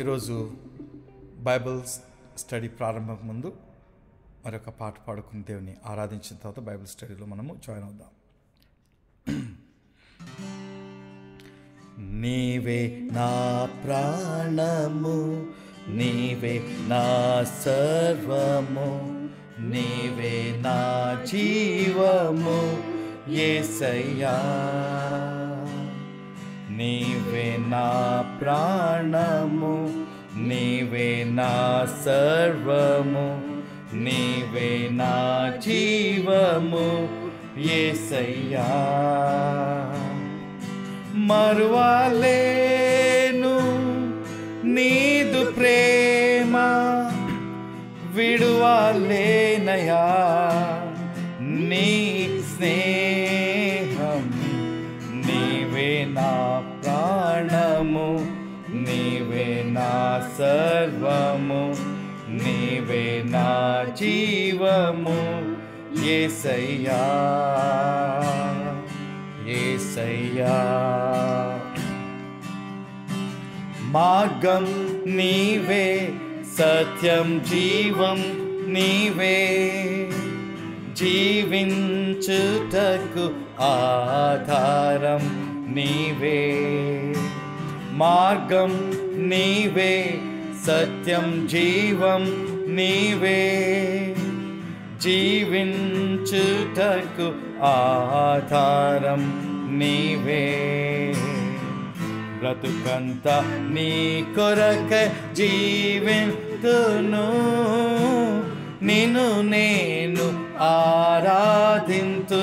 ఈరోజు Bible study ప్రారంభం ముందు మరొక పాట పాడుకుని దేవుని ఆరాధించిన తర్వాత బైబిల్ స్టడీలో మనము జాయిన్ అవుదాం నీవే నా ప్రాణము నీవే నా సర్వము నీవే నా జీవము ఏసయ్యా నీవే నా ప్రాణము నీవే నా సర్వము నీవే నా జీవము ఏసయ్యా మరువాలేను నీదు ప్రేమ విడువాలేనయా నీ సర్వము నీవే నా జీవము ఏసయ్యా ఏసయ్యా మార్గం నీవే సత్యం జీవం నీవే జీవించుటకు ఆధారం నీవే మార్గం నీవే సత్యం జీవం నీవే జీవించుటకు ఆధారం నీవే బ్రతుకంత నీ కొరక జీవితును నిన్ను నేను ఆరాధింతు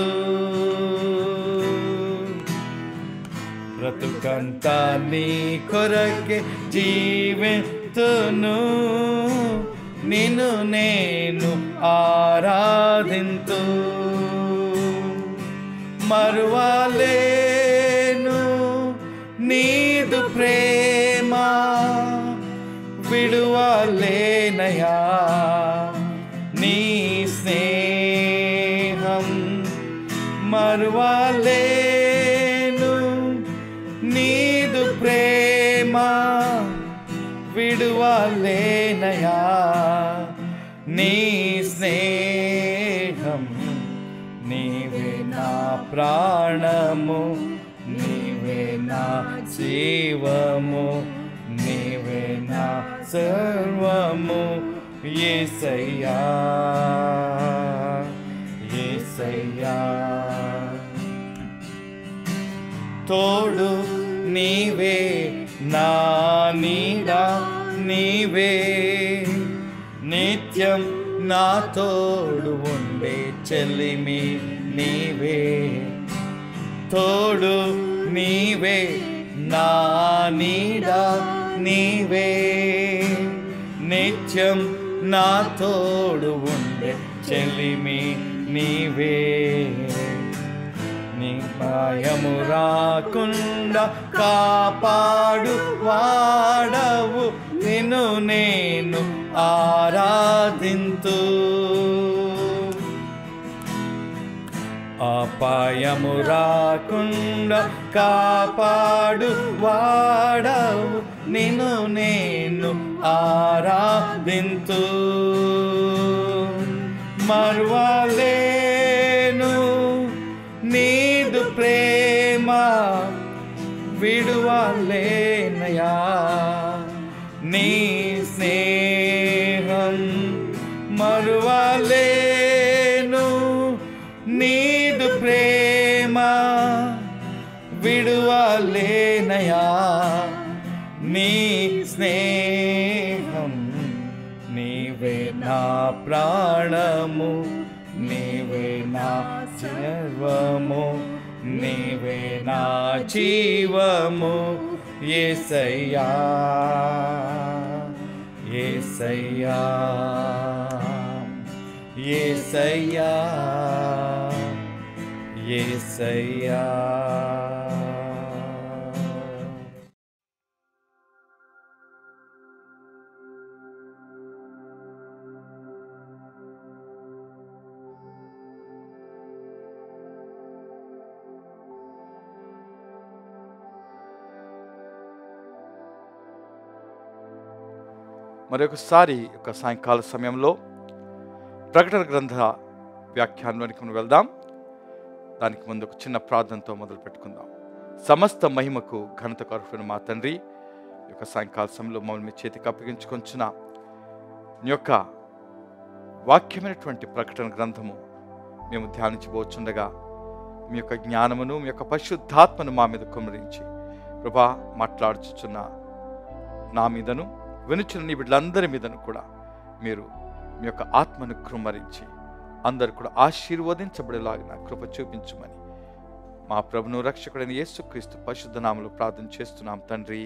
బ్రతుకంతా నీ కొరకే జీవితును నిన్ను నేను ఆరాధింతు మరువాలేను నీదు ప్రేమ విడువాలేనయా చాలేనయా నీ స్నేహం నీవే నా ప్రాణము నీవే నా జీవము నీవే నా సర్వము ఏసయ్యా ఏసయ్యా తోడు నీవే నా నీడా నీవే నిత్యం నా తోడు ఉండే చెల్లిమి నీవే తోడు నీవే నా నీడ నీవే నిత్యం నా తోడు ఉండే చెల్లిమి నీవే నీ రాకుండా కాపాడు వాడవు నిన్ను నేను ఆరాధింతు అపాయము రాకుండా కాపాడు వాడవు నిన్ను నేను ఆరాధింతు మరువలేను నీదు ప్రేమ విడువలేనయా నీ స్నేహం మరువలేను నీదు ప్రేమ విడువలేనయా నీ స్నేహం నీవే నా ప్రాణము నీవే నా సర్వము నీవే నా జీవము Yesaya, Yesaya, Yesaya, Yesaya. Yesaya. మరొకసారి ఒక సాయంకాల సమయంలో ప్రకటన గ్రంథ వ్యాఖ్యానంలోనికి మనం వెళ్దాం దానికి ముందు ఒక చిన్న ప్రార్థనతో మొదలు పెట్టుకుందాం సమస్త మహిమకు ఘనత కరుపున మా తండ్రి యొక్క సాయంకాల సమయంలో మమ్మల్ని మీ చేతికి అప్పగించుకొంచిన యొక్క వాక్యమైనటువంటి ప్రకటన గ్రంథము మేము ధ్యానించబోచుండగా మీ యొక్క జ్ఞానమును మీ యొక్క పరిశుద్ధాత్మను మా మీద కుమరించి ప్రభా మాట్లాడుచున్న నా మీదను వినుచున్న నీ బిడ్డలందరి మీదను కూడా మీరు మీ యొక్క ఆత్మను కృమరించి అందరు కూడా ఆశీర్వదించబడేలాగిన కృప చూపించమని మా ప్రభును రక్షకుడైన యేసుక్రీస్తు పరిశుద్ధనామలు ప్రార్థన చేస్తున్నాం తండ్రి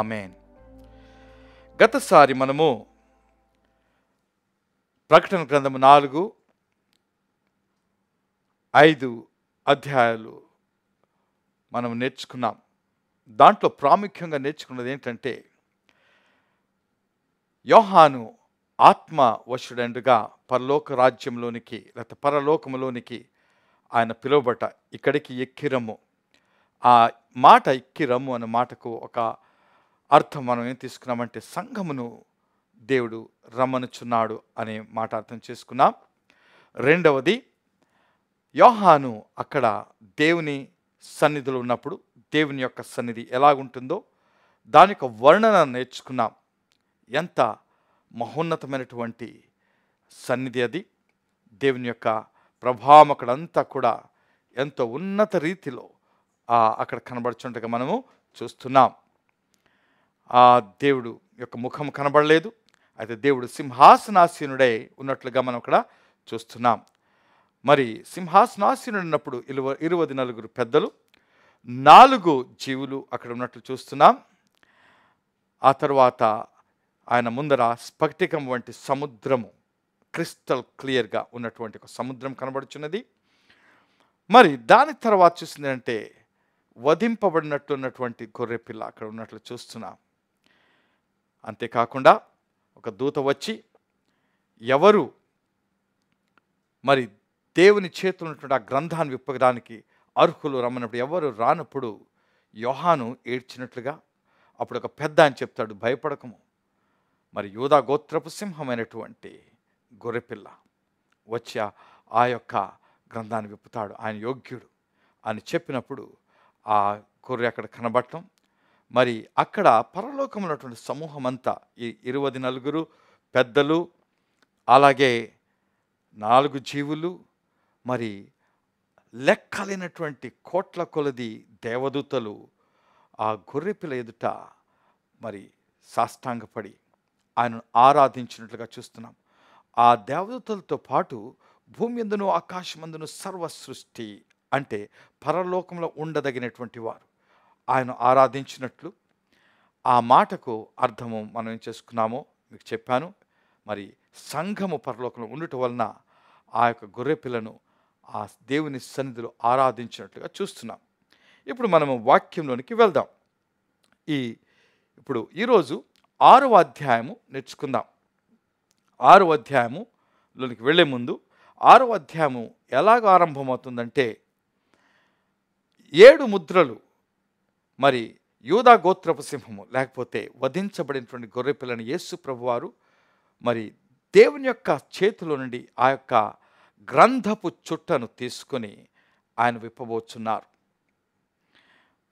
ఆమెన్ గతసారి మనము ప్రకటన గ్రంథము నాలుగు ఐదు అధ్యాయాలు మనం నేర్చుకున్నాం దాంట్లో ప్రాముఖ్యంగా నేర్చుకున్నది ఏంటంటే యోహాను ఆత్మ వశుడండుగా పరలోక రాజ్యంలోనికి లేకపోతే పరలోకంలోనికి ఆయన పిలువబట ఇక్కడికి ఎక్కిరము ఆ మాట ఎక్కిరము అన్న మాటకు ఒక అర్థం మనం ఏం తీసుకున్నామంటే సంఘమును దేవుడు రమ్మనుచున్నాడు అనే మాట అర్థం చేసుకున్నాం రెండవది యోహాను అక్కడ దేవుని సన్నిధిలో ఉన్నప్పుడు దేవుని యొక్క సన్నిధి ఎలాగుంటుందో దాని యొక్క వర్ణన నేర్చుకున్నాం ఎంత మహోన్నతమైనటువంటి సన్నిధి అది దేవుని యొక్క ప్రభావం అక్కడంతా కూడా ఎంతో ఉన్నత రీతిలో అక్కడ కనబడుచుండగా మనము చూస్తున్నాం ఆ దేవుడు యొక్క ముఖం కనబడలేదు అయితే దేవుడు సింహాసనాసీనుడై ఉన్నట్లుగా మనం అక్కడ చూస్తున్నాం మరి సింహాసనాశీనుడు ఉన్నప్పుడు ఇరువ ఇరువది నలుగురు పెద్దలు నాలుగు జీవులు అక్కడ ఉన్నట్లు చూస్తున్నాం ఆ తర్వాత ఆయన ముందర స్ఫటికం వంటి సముద్రము క్రిస్టల్ క్లియర్గా ఉన్నటువంటి ఒక సముద్రం కనబడుచున్నది మరి దాని తర్వాత చూసిందంటే వధింపబడినట్టున్నటువంటి గొర్రెపిల్ల అక్కడ ఉన్నట్లు చూస్తున్నాం అంతేకాకుండా ఒక దూత వచ్చి ఎవరు మరి దేవుని చేతులు ఉన్నటువంటి ఆ గ్రంథాన్ని విప్పడానికి అర్హులు రమ్మనప్పుడు ఎవరు రానప్పుడు యోహాను ఏడ్చినట్లుగా అప్పుడు ఒక పెద్ద అని చెప్తాడు భయపడకము మరి యూదా గోత్రపు సింహమైనటువంటి గొర్రెపిల్ల వచ్చి ఆ యొక్క గ్రంథాన్ని విప్పుతాడు ఆయన యోగ్యుడు అని చెప్పినప్పుడు ఆ గొర్రె అక్కడ కనబడటం మరి అక్కడ పరలోకం ఉన్నటువంటి సమూహం అంతా ఈ ఇరువది నలుగురు పెద్దలు అలాగే నాలుగు జీవులు మరి లెక్కలేనటువంటి కోట్ల కొలది దేవదూతలు ఆ గొర్రెపిల్ల ఎదుట మరి సాష్టాంగపడి ఆయనను ఆరాధించినట్లుగా చూస్తున్నాం ఆ దేవదూతలతో పాటు భూమి ఎందును ఆకాశమందును సర్వ సృష్టి అంటే పరలోకంలో ఉండదగినటువంటి వారు ఆయన ఆరాధించినట్లు ఆ మాటకు అర్థము మనం ఏం చేసుకున్నామో మీకు చెప్పాను మరి సంఘము పరలోకంలో ఉండటం వలన ఆ యొక్క గొర్రె పిల్లను ఆ దేవుని సన్నిధిలో ఆరాధించినట్లుగా చూస్తున్నాం ఇప్పుడు మనము వాక్యంలోనికి వెళ్దాం ఈ ఇప్పుడు ఈరోజు ఆరు అధ్యాయము నేర్చుకుందాం ఆరు అధ్యాయములోనికి వెళ్ళే ముందు ఆరు అధ్యాయము ఎలాగ ఆరంభమవుతుందంటే ఏడు ముద్రలు మరి యూదా గోత్రపు సింహము లేకపోతే వధించబడినటువంటి గొర్రె పిల్లని యేసు ప్రభువారు మరి దేవుని యొక్క చేతిలో నుండి ఆ యొక్క గ్రంథపు చుట్టను తీసుకొని ఆయన విప్పబోచున్నారు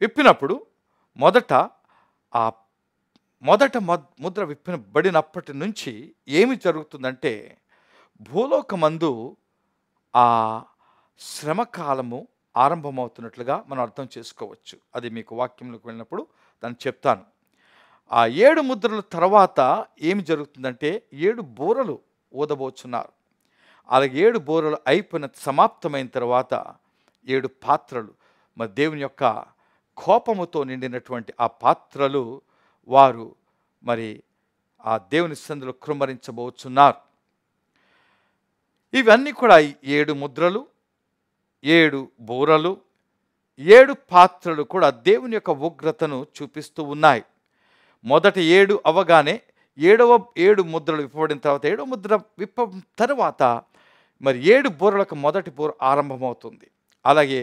విప్పినప్పుడు మొదట ఆ మొదట ముద్ర విప్పినబడినప్పటి నుంచి ఏమి జరుగుతుందంటే భూలోకమందు ఆ శ్రమకాలము ఆరంభమవుతున్నట్లుగా మనం అర్థం చేసుకోవచ్చు అది మీకు వాక్యంలోకి వెళ్ళినప్పుడు దాన్ని చెప్తాను ఆ ఏడు ముద్రల తర్వాత ఏమి జరుగుతుందంటే ఏడు బూరలు ఊదబోచున్నారు అలాగే ఏడు బూరలు అయిపోయిన సమాప్తమైన తర్వాత ఏడు పాత్రలు మరి దేవుని యొక్క కోపముతో నిండినటువంటి ఆ పాత్రలు వారు మరి ఆ దేవుని సందులో కృమరించబోతున్నారు ఇవన్నీ కూడా ఏడు ముద్రలు ఏడు బూరలు ఏడు పాత్రలు కూడా దేవుని యొక్క ఉగ్రతను చూపిస్తూ ఉన్నాయి మొదటి ఏడు అవగానే ఏడవ ఏడు ముద్రలు విప్పబడిన తర్వాత ఏడవ ముద్ర విప్ప తర్వాత మరి ఏడు బూరలకు మొదటి బూర ఆరంభమవుతుంది అలాగే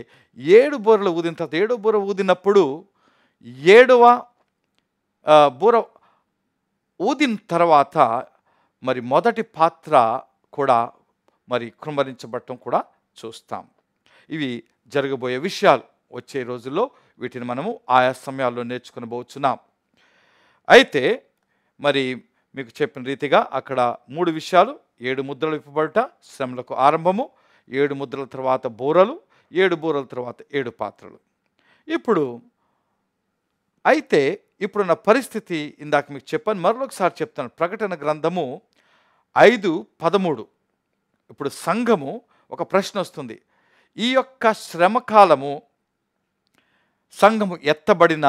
ఏడు బూరలు ఊదిన తర్వాత ఏడో బూర ఊదినప్పుడు ఏడవ బూర ఊదిన తర్వాత మరి మొదటి పాత్ర కూడా మరి కృంభరించబడటం కూడా చూస్తాం ఇవి జరగబోయే విషయాలు వచ్చే రోజుల్లో వీటిని మనము ఆయా సమయాల్లో నేర్చుకునబోచున్నాం అయితే మరి మీకు చెప్పిన రీతిగా అక్కడ మూడు విషయాలు ఏడు ముద్రలు ఇవ్వబడట శ్రమలకు ఆరంభము ఏడు ముద్రల తర్వాత బూరలు ఏడు బూరల తర్వాత ఏడు పాత్రలు ఇప్పుడు అయితే ఇప్పుడున్న పరిస్థితి ఇందాక మీకు చెప్పాను మరొకసారి చెప్తాను ప్రకటన గ్రంథము ఐదు పదమూడు ఇప్పుడు సంఘము ఒక ప్రశ్న వస్తుంది ఈ యొక్క శ్రమకాలము సంఘము ఎత్తబడిన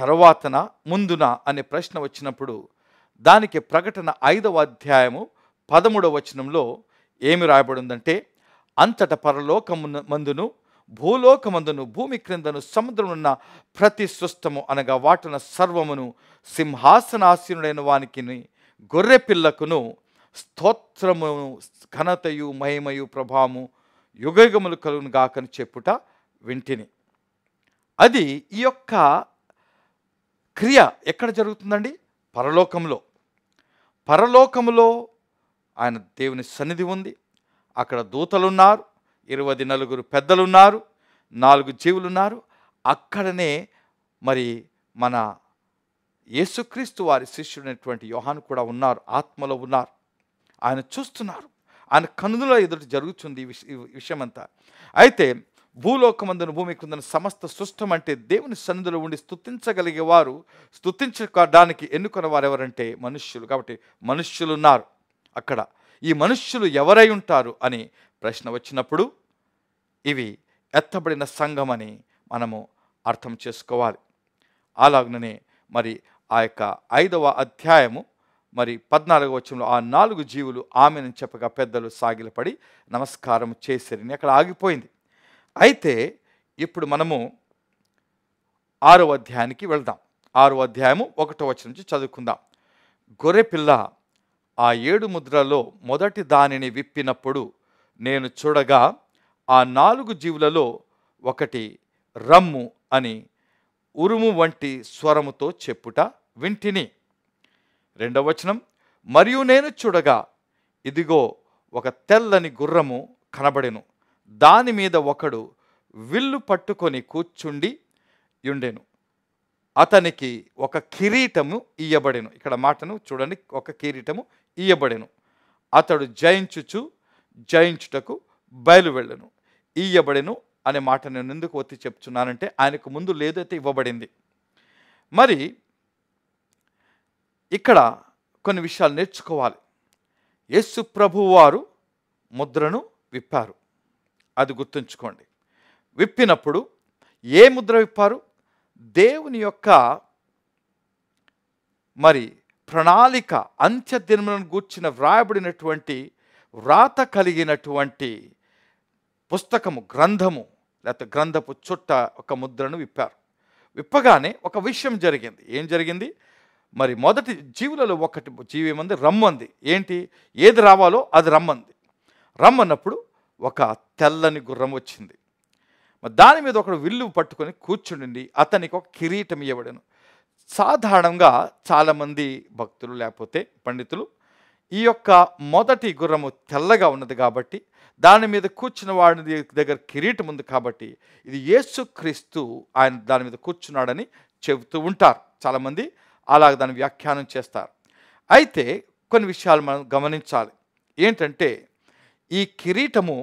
తర్వాతన ముందున అనే ప్రశ్న వచ్చినప్పుడు దానికి ప్రకటన ఐదవ అధ్యాయము పదమూడవ వచనంలో ఏమి రాయబడిందంటే అంతట పరలోకము మందును భూలోకమందును భూమి క్రిందను సముద్రమున్న ప్రతి సుస్థము అనగా వాటిన సర్వమును సింహాసనాసీనుడైన వానికి పిల్లకును స్తోత్రమును ఘనతయు మహిమయు ప్రభావము యుగయుగములు కలుగును గాకని చెప్పుట వింటిని అది ఈ యొక్క క్రియ ఎక్కడ జరుగుతుందండి పరలోకంలో పరలోకములో ఆయన దేవుని సన్నిధి ఉంది అక్కడ దూతలున్నారు ఇరవై నలుగురు పెద్దలున్నారు నాలుగు జీవులున్నారు అక్కడనే మరి మన యేసుక్రీస్తు వారి శిష్యుడైనటువంటి యోహాను కూడా ఉన్నారు ఆత్మలో ఉన్నారు ఆయన చూస్తున్నారు ఆయన కనుదల ఎదుటి జరుగుతుంది ఈ విషయమంతా అయితే భూలోకమందున భూమి కిందన సమస్త సృష్టం అంటే దేవుని సన్నిధిలో ఉండి స్థుతించగలిగేవారు స్థుతించడానికి ఎన్నుకున్న వారు ఎవరంటే మనుష్యులు కాబట్టి మనుష్యులు ఉన్నారు అక్కడ ఈ మనుష్యులు ఎవరై ఉంటారు అని ప్రశ్న వచ్చినప్పుడు ఇవి ఎత్తబడిన సంఘమని మనము అర్థం చేసుకోవాలి అలాగనే మరి ఆ యొక్క ఐదవ అధ్యాయము మరి పద్నాలుగు వచ్చంలో ఆ నాలుగు జీవులు ఆమెను చెప్పగా పెద్దలు సాగిలపడి నమస్కారం చేసిరని అక్కడ ఆగిపోయింది అయితే ఇప్పుడు మనము ఆరో అధ్యాయానికి వెళ్దాం ఆరో అధ్యాయము ఒకటో వచనం నుంచి చదువుకుందాం గొర్రెపిల్ల ఆ ఏడు ముద్రలో మొదటి దానిని విప్పినప్పుడు నేను చూడగా ఆ నాలుగు జీవులలో ఒకటి రమ్ము అని ఉరుము వంటి స్వరముతో చెప్పుట వింటిని రెండవ వచనం మరియు నేను చూడగా ఇదిగో ఒక తెల్లని గుర్రము కనబడెను దాని మీద ఒకడు విల్లు పట్టుకొని కూర్చుండి యుండెను అతనికి ఒక కిరీటము ఇయ్యబడెను ఇక్కడ మాటను చూడండి ఒక కిరీటము ఇయ్యబడెను అతడు జయించుచు జయించుటకు బయలు వెళ్ళను ఇయ్యబడెను అనే మాట నేను ఎందుకు ఒత్తి చెప్తున్నానంటే ఆయనకు ముందు లేదైతే ఇవ్వబడింది మరి ఇక్కడ కొన్ని విషయాలు నేర్చుకోవాలి యేసు ప్రభు వారు ముద్రను విప్పారు అది గుర్తుంచుకోండి విప్పినప్పుడు ఏ ముద్ర విప్పారు దేవుని యొక్క మరి ప్రణాళిక దినములను గూర్చిన వ్రాయబడినటువంటి వ్రాత కలిగినటువంటి పుస్తకము గ్రంథము లేకపోతే గ్రంథపు చుట్ట ఒక ముద్రను విప్పారు విప్పగానే ఒక విషయం జరిగింది ఏం జరిగింది మరి మొదటి జీవులలో ఒకటి జీవి ఏమంది రమ్మంది ఏంటి ఏది రావాలో అది రమ్మంది రమ్మన్నప్పుడు ఒక తెల్లని గుర్రం వచ్చింది దాని మీద ఒకడు విల్లు పట్టుకొని కూర్చుండి అతనికి ఒక కిరీటం ఇవ్వడను సాధారణంగా చాలామంది భక్తులు లేకపోతే పండితులు ఈ యొక్క మొదటి గుర్రము తెల్లగా ఉన్నది కాబట్టి దాని మీద కూర్చున్న వాడి దగ్గర కిరీటం ఉంది కాబట్టి ఇది యేసుక్రీస్తు ఆయన దాని మీద కూర్చున్నాడని చెబుతూ ఉంటారు చాలామంది అలా దాన్ని వ్యాఖ్యానం చేస్తారు అయితే కొన్ని విషయాలు మనం గమనించాలి ఏంటంటే ఈ కిరీటము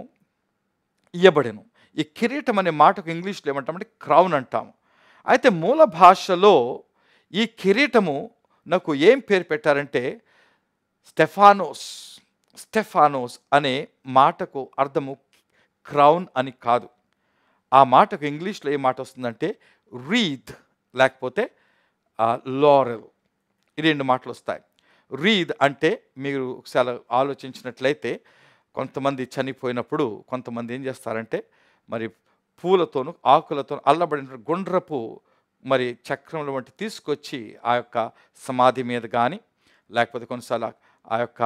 ఇయ్యబడెను ఈ కిరీటం అనే మాటకు ఇంగ్లీష్లో ఏమంటామంటే క్రౌన్ అంటాము అయితే మూల భాషలో ఈ కిరీటము నాకు ఏం పేరు పెట్టారంటే స్టెఫానోస్ స్టెఫానోస్ అనే మాటకు అర్థము క్రౌన్ అని కాదు ఆ మాటకు ఇంగ్లీష్లో ఏ మాట వస్తుందంటే రీద్ లేకపోతే లారెల్ ఈ రెండు మాటలు వస్తాయి రీద్ అంటే మీరు ఒకసారి ఆలోచించినట్లయితే కొంతమంది చనిపోయినప్పుడు కొంతమంది ఏం చేస్తారంటే మరి పూలతోను ఆకులతోనూ అల్లబడిన గుండ్రపు మరి చక్రంలో వంటి తీసుకొచ్చి ఆ యొక్క సమాధి మీద కానీ లేకపోతే కొన్నిసార్లు ఆ యొక్క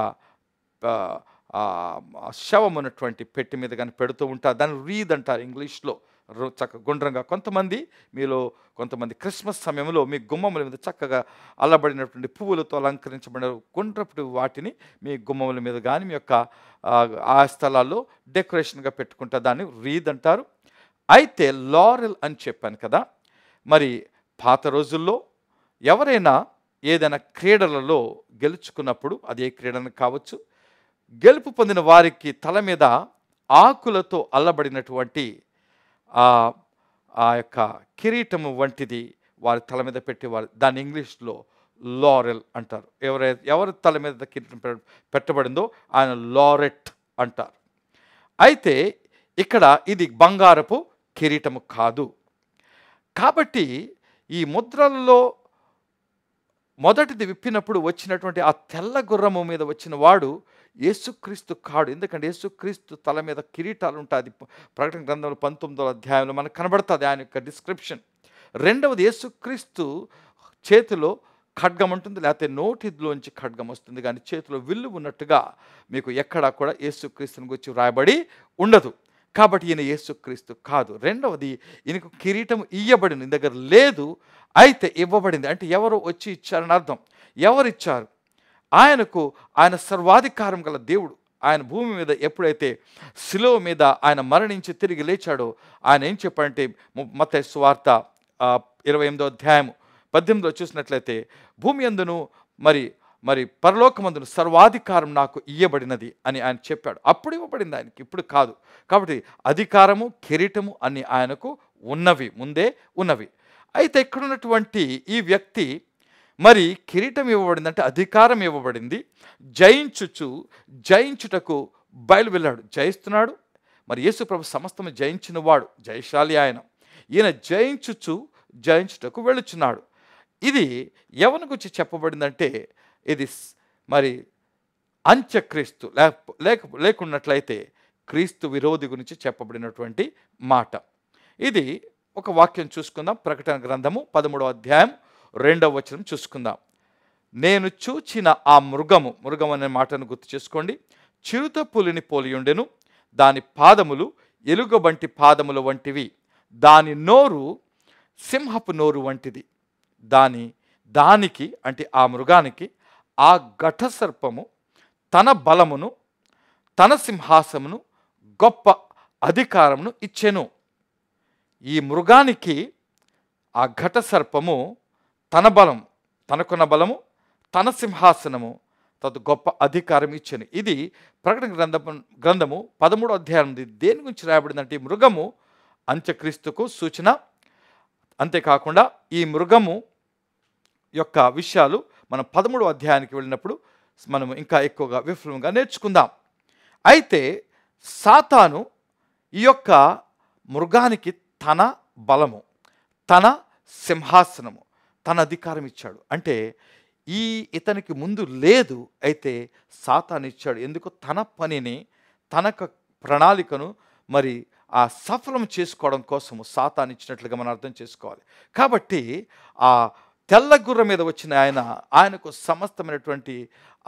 శవం ఉన్నటువంటి పెట్టి మీద కానీ పెడుతూ ఉంటారు దాన్ని రీద్ అంటారు ఇంగ్లీష్లో చక్క గుండ్రంగా కొంతమంది మీలో కొంతమంది క్రిస్మస్ సమయంలో మీ గుమ్మముల మీద చక్కగా అల్లబడినటువంటి పువ్వులతో అలంకరించబడిన గుండ్రపుడు వాటిని మీ గుమ్మముల మీద కానీ మీ యొక్క ఆ స్థలాల్లో డెకరేషన్గా పెట్టుకుంటా దాన్ని రీద్ అంటారు అయితే లారెల్ అని చెప్పాను కదా మరి పాత రోజుల్లో ఎవరైనా ఏదైనా క్రీడలలో గెలుచుకున్నప్పుడు అది ఏ క్రీడను కావచ్చు గెలుపు పొందిన వారికి తల మీద ఆకులతో అల్లబడినటువంటి ఆ యొక్క కిరీటము వంటిది వారి తల మీద పెట్టేవారు దాన్ని ఇంగ్లీష్లో లారెల్ అంటారు ఎవరైతే ఎవరి తల మీద కిరీటం పెట్టబడిందో ఆయన లారెట్ అంటారు అయితే ఇక్కడ ఇది బంగారపు కిరీటము కాదు కాబట్టి ఈ ముద్రలలో మొదటిది విప్పినప్పుడు వచ్చినటువంటి ఆ తెల్ల గుర్రము మీద వచ్చిన వాడు యేసుక్రీస్తు కాడు ఎందుకంటే యేసుక్రీస్తు తల మీద కిరీటాలు ఉంటాయి ప్రకటన గ్రంథంలో పంతొమ్మిదో అధ్యాయంలో మనకు కనబడుతుంది ఆయన యొక్క డిస్క్రిప్షన్ రెండవది యేసుక్రీస్తు చేతిలో ఖడ్గం ఉంటుంది లేకపోతే నోటిలోంచి ఖడ్గం వస్తుంది కానీ చేతిలో విల్లు ఉన్నట్టుగా మీకు ఎక్కడా కూడా యేసుక్రీస్తుని గురించి వ్రాయబడి ఉండదు కాబట్టి ఈయన యేసుక్రీస్తు కాదు రెండవది ఈయనకు కిరీటం ఇయ్యబడింది దగ్గర లేదు అయితే ఇవ్వబడింది అంటే ఎవరు వచ్చి ఇచ్చారని అర్థం ఎవరిచ్చారు ఆయనకు ఆయన సర్వాధికారం గల దేవుడు ఆయన భూమి మీద ఎప్పుడైతే శిలో మీద ఆయన మరణించి తిరిగి లేచాడో ఆయన ఏం చెప్పాడంటే మత స్వార్త ఇరవై ఎనిమిదో అధ్యాయం పద్దెనిమిదిలో చూసినట్లయితే భూమి అందును మరి మరి పరలోకమందును సర్వాధికారం నాకు ఇయ్యబడినది అని ఆయన చెప్పాడు అప్పుడు ఇవ్వబడింది ఆయనకి ఇప్పుడు కాదు కాబట్టి అధికారము కిరీటము అని ఆయనకు ఉన్నవి ముందే ఉన్నవి అయితే ఇక్కడ ఉన్నటువంటి ఈ వ్యక్తి మరి కిరీటం ఇవ్వబడిందంటే అధికారం ఇవ్వబడింది జయించుచు జయించుటకు బయలు వెళ్ళాడు జయిస్తున్నాడు మరి యేసు ప్రభు సమస్తము జయించిన వాడు జయశాలి ఆయన ఈయన జయించుచు జయించుటకు వెళుచున్నాడు ఇది ఎవరి గురించి చెప్పబడిందంటే ఇది మరి అంత్యక్రీస్తు లేక లేకున్నట్లయితే క్రీస్తు విరోధి గురించి చెప్పబడినటువంటి మాట ఇది ఒక వాక్యం చూసుకుందాం ప్రకటన గ్రంథము పదమూడవ అధ్యాయం రెండవ వచనం చూసుకుందాం నేను చూచిన ఆ మృగము మృగం అనే మాటను గుర్తు చేసుకోండి చిరుత పులిని పోలియుండెను దాని పాదములు ఎలుగబంటి పాదముల వంటివి దాని నోరు సింహపు నోరు వంటిది దాని దానికి అంటే ఆ మృగానికి ఆ ఘట సర్పము తన బలమును తన సింహాసమును గొప్ప అధికారమును ఇచ్చెను ఈ మృగానికి ఆ ఘట సర్పము తన బలం తనకున్న బలము తన సింహాసనము తదు గొప్ప అధికారం ఇచ్చాను ఇది ప్రకటన గ్రంథము గ్రంథము పదమూడు అధ్యాయం దేని గురించి రాయబడిందంటే మృగము అంత్యక్రీస్తుకు సూచన అంతేకాకుండా ఈ మృగము యొక్క విషయాలు మనం పదమూడు అధ్యాయానికి వెళ్ళినప్పుడు మనము ఇంకా ఎక్కువగా విఫలంగా నేర్చుకుందాం అయితే సాతాను ఈ యొక్క మృగానికి తన బలము తన సింహాసనము తన అధికారం ఇచ్చాడు అంటే ఈ ఇతనికి ముందు లేదు అయితే సాతాన్ ఇచ్చాడు ఎందుకు తన పనిని తన ప్రణాళికను మరి ఆ సఫలం చేసుకోవడం కోసము సాతాన్ ఇచ్చినట్లుగా మనం అర్థం చేసుకోవాలి కాబట్టి ఆ తెల్ల గుర్ర మీద వచ్చిన ఆయన ఆయనకు సమస్తమైనటువంటి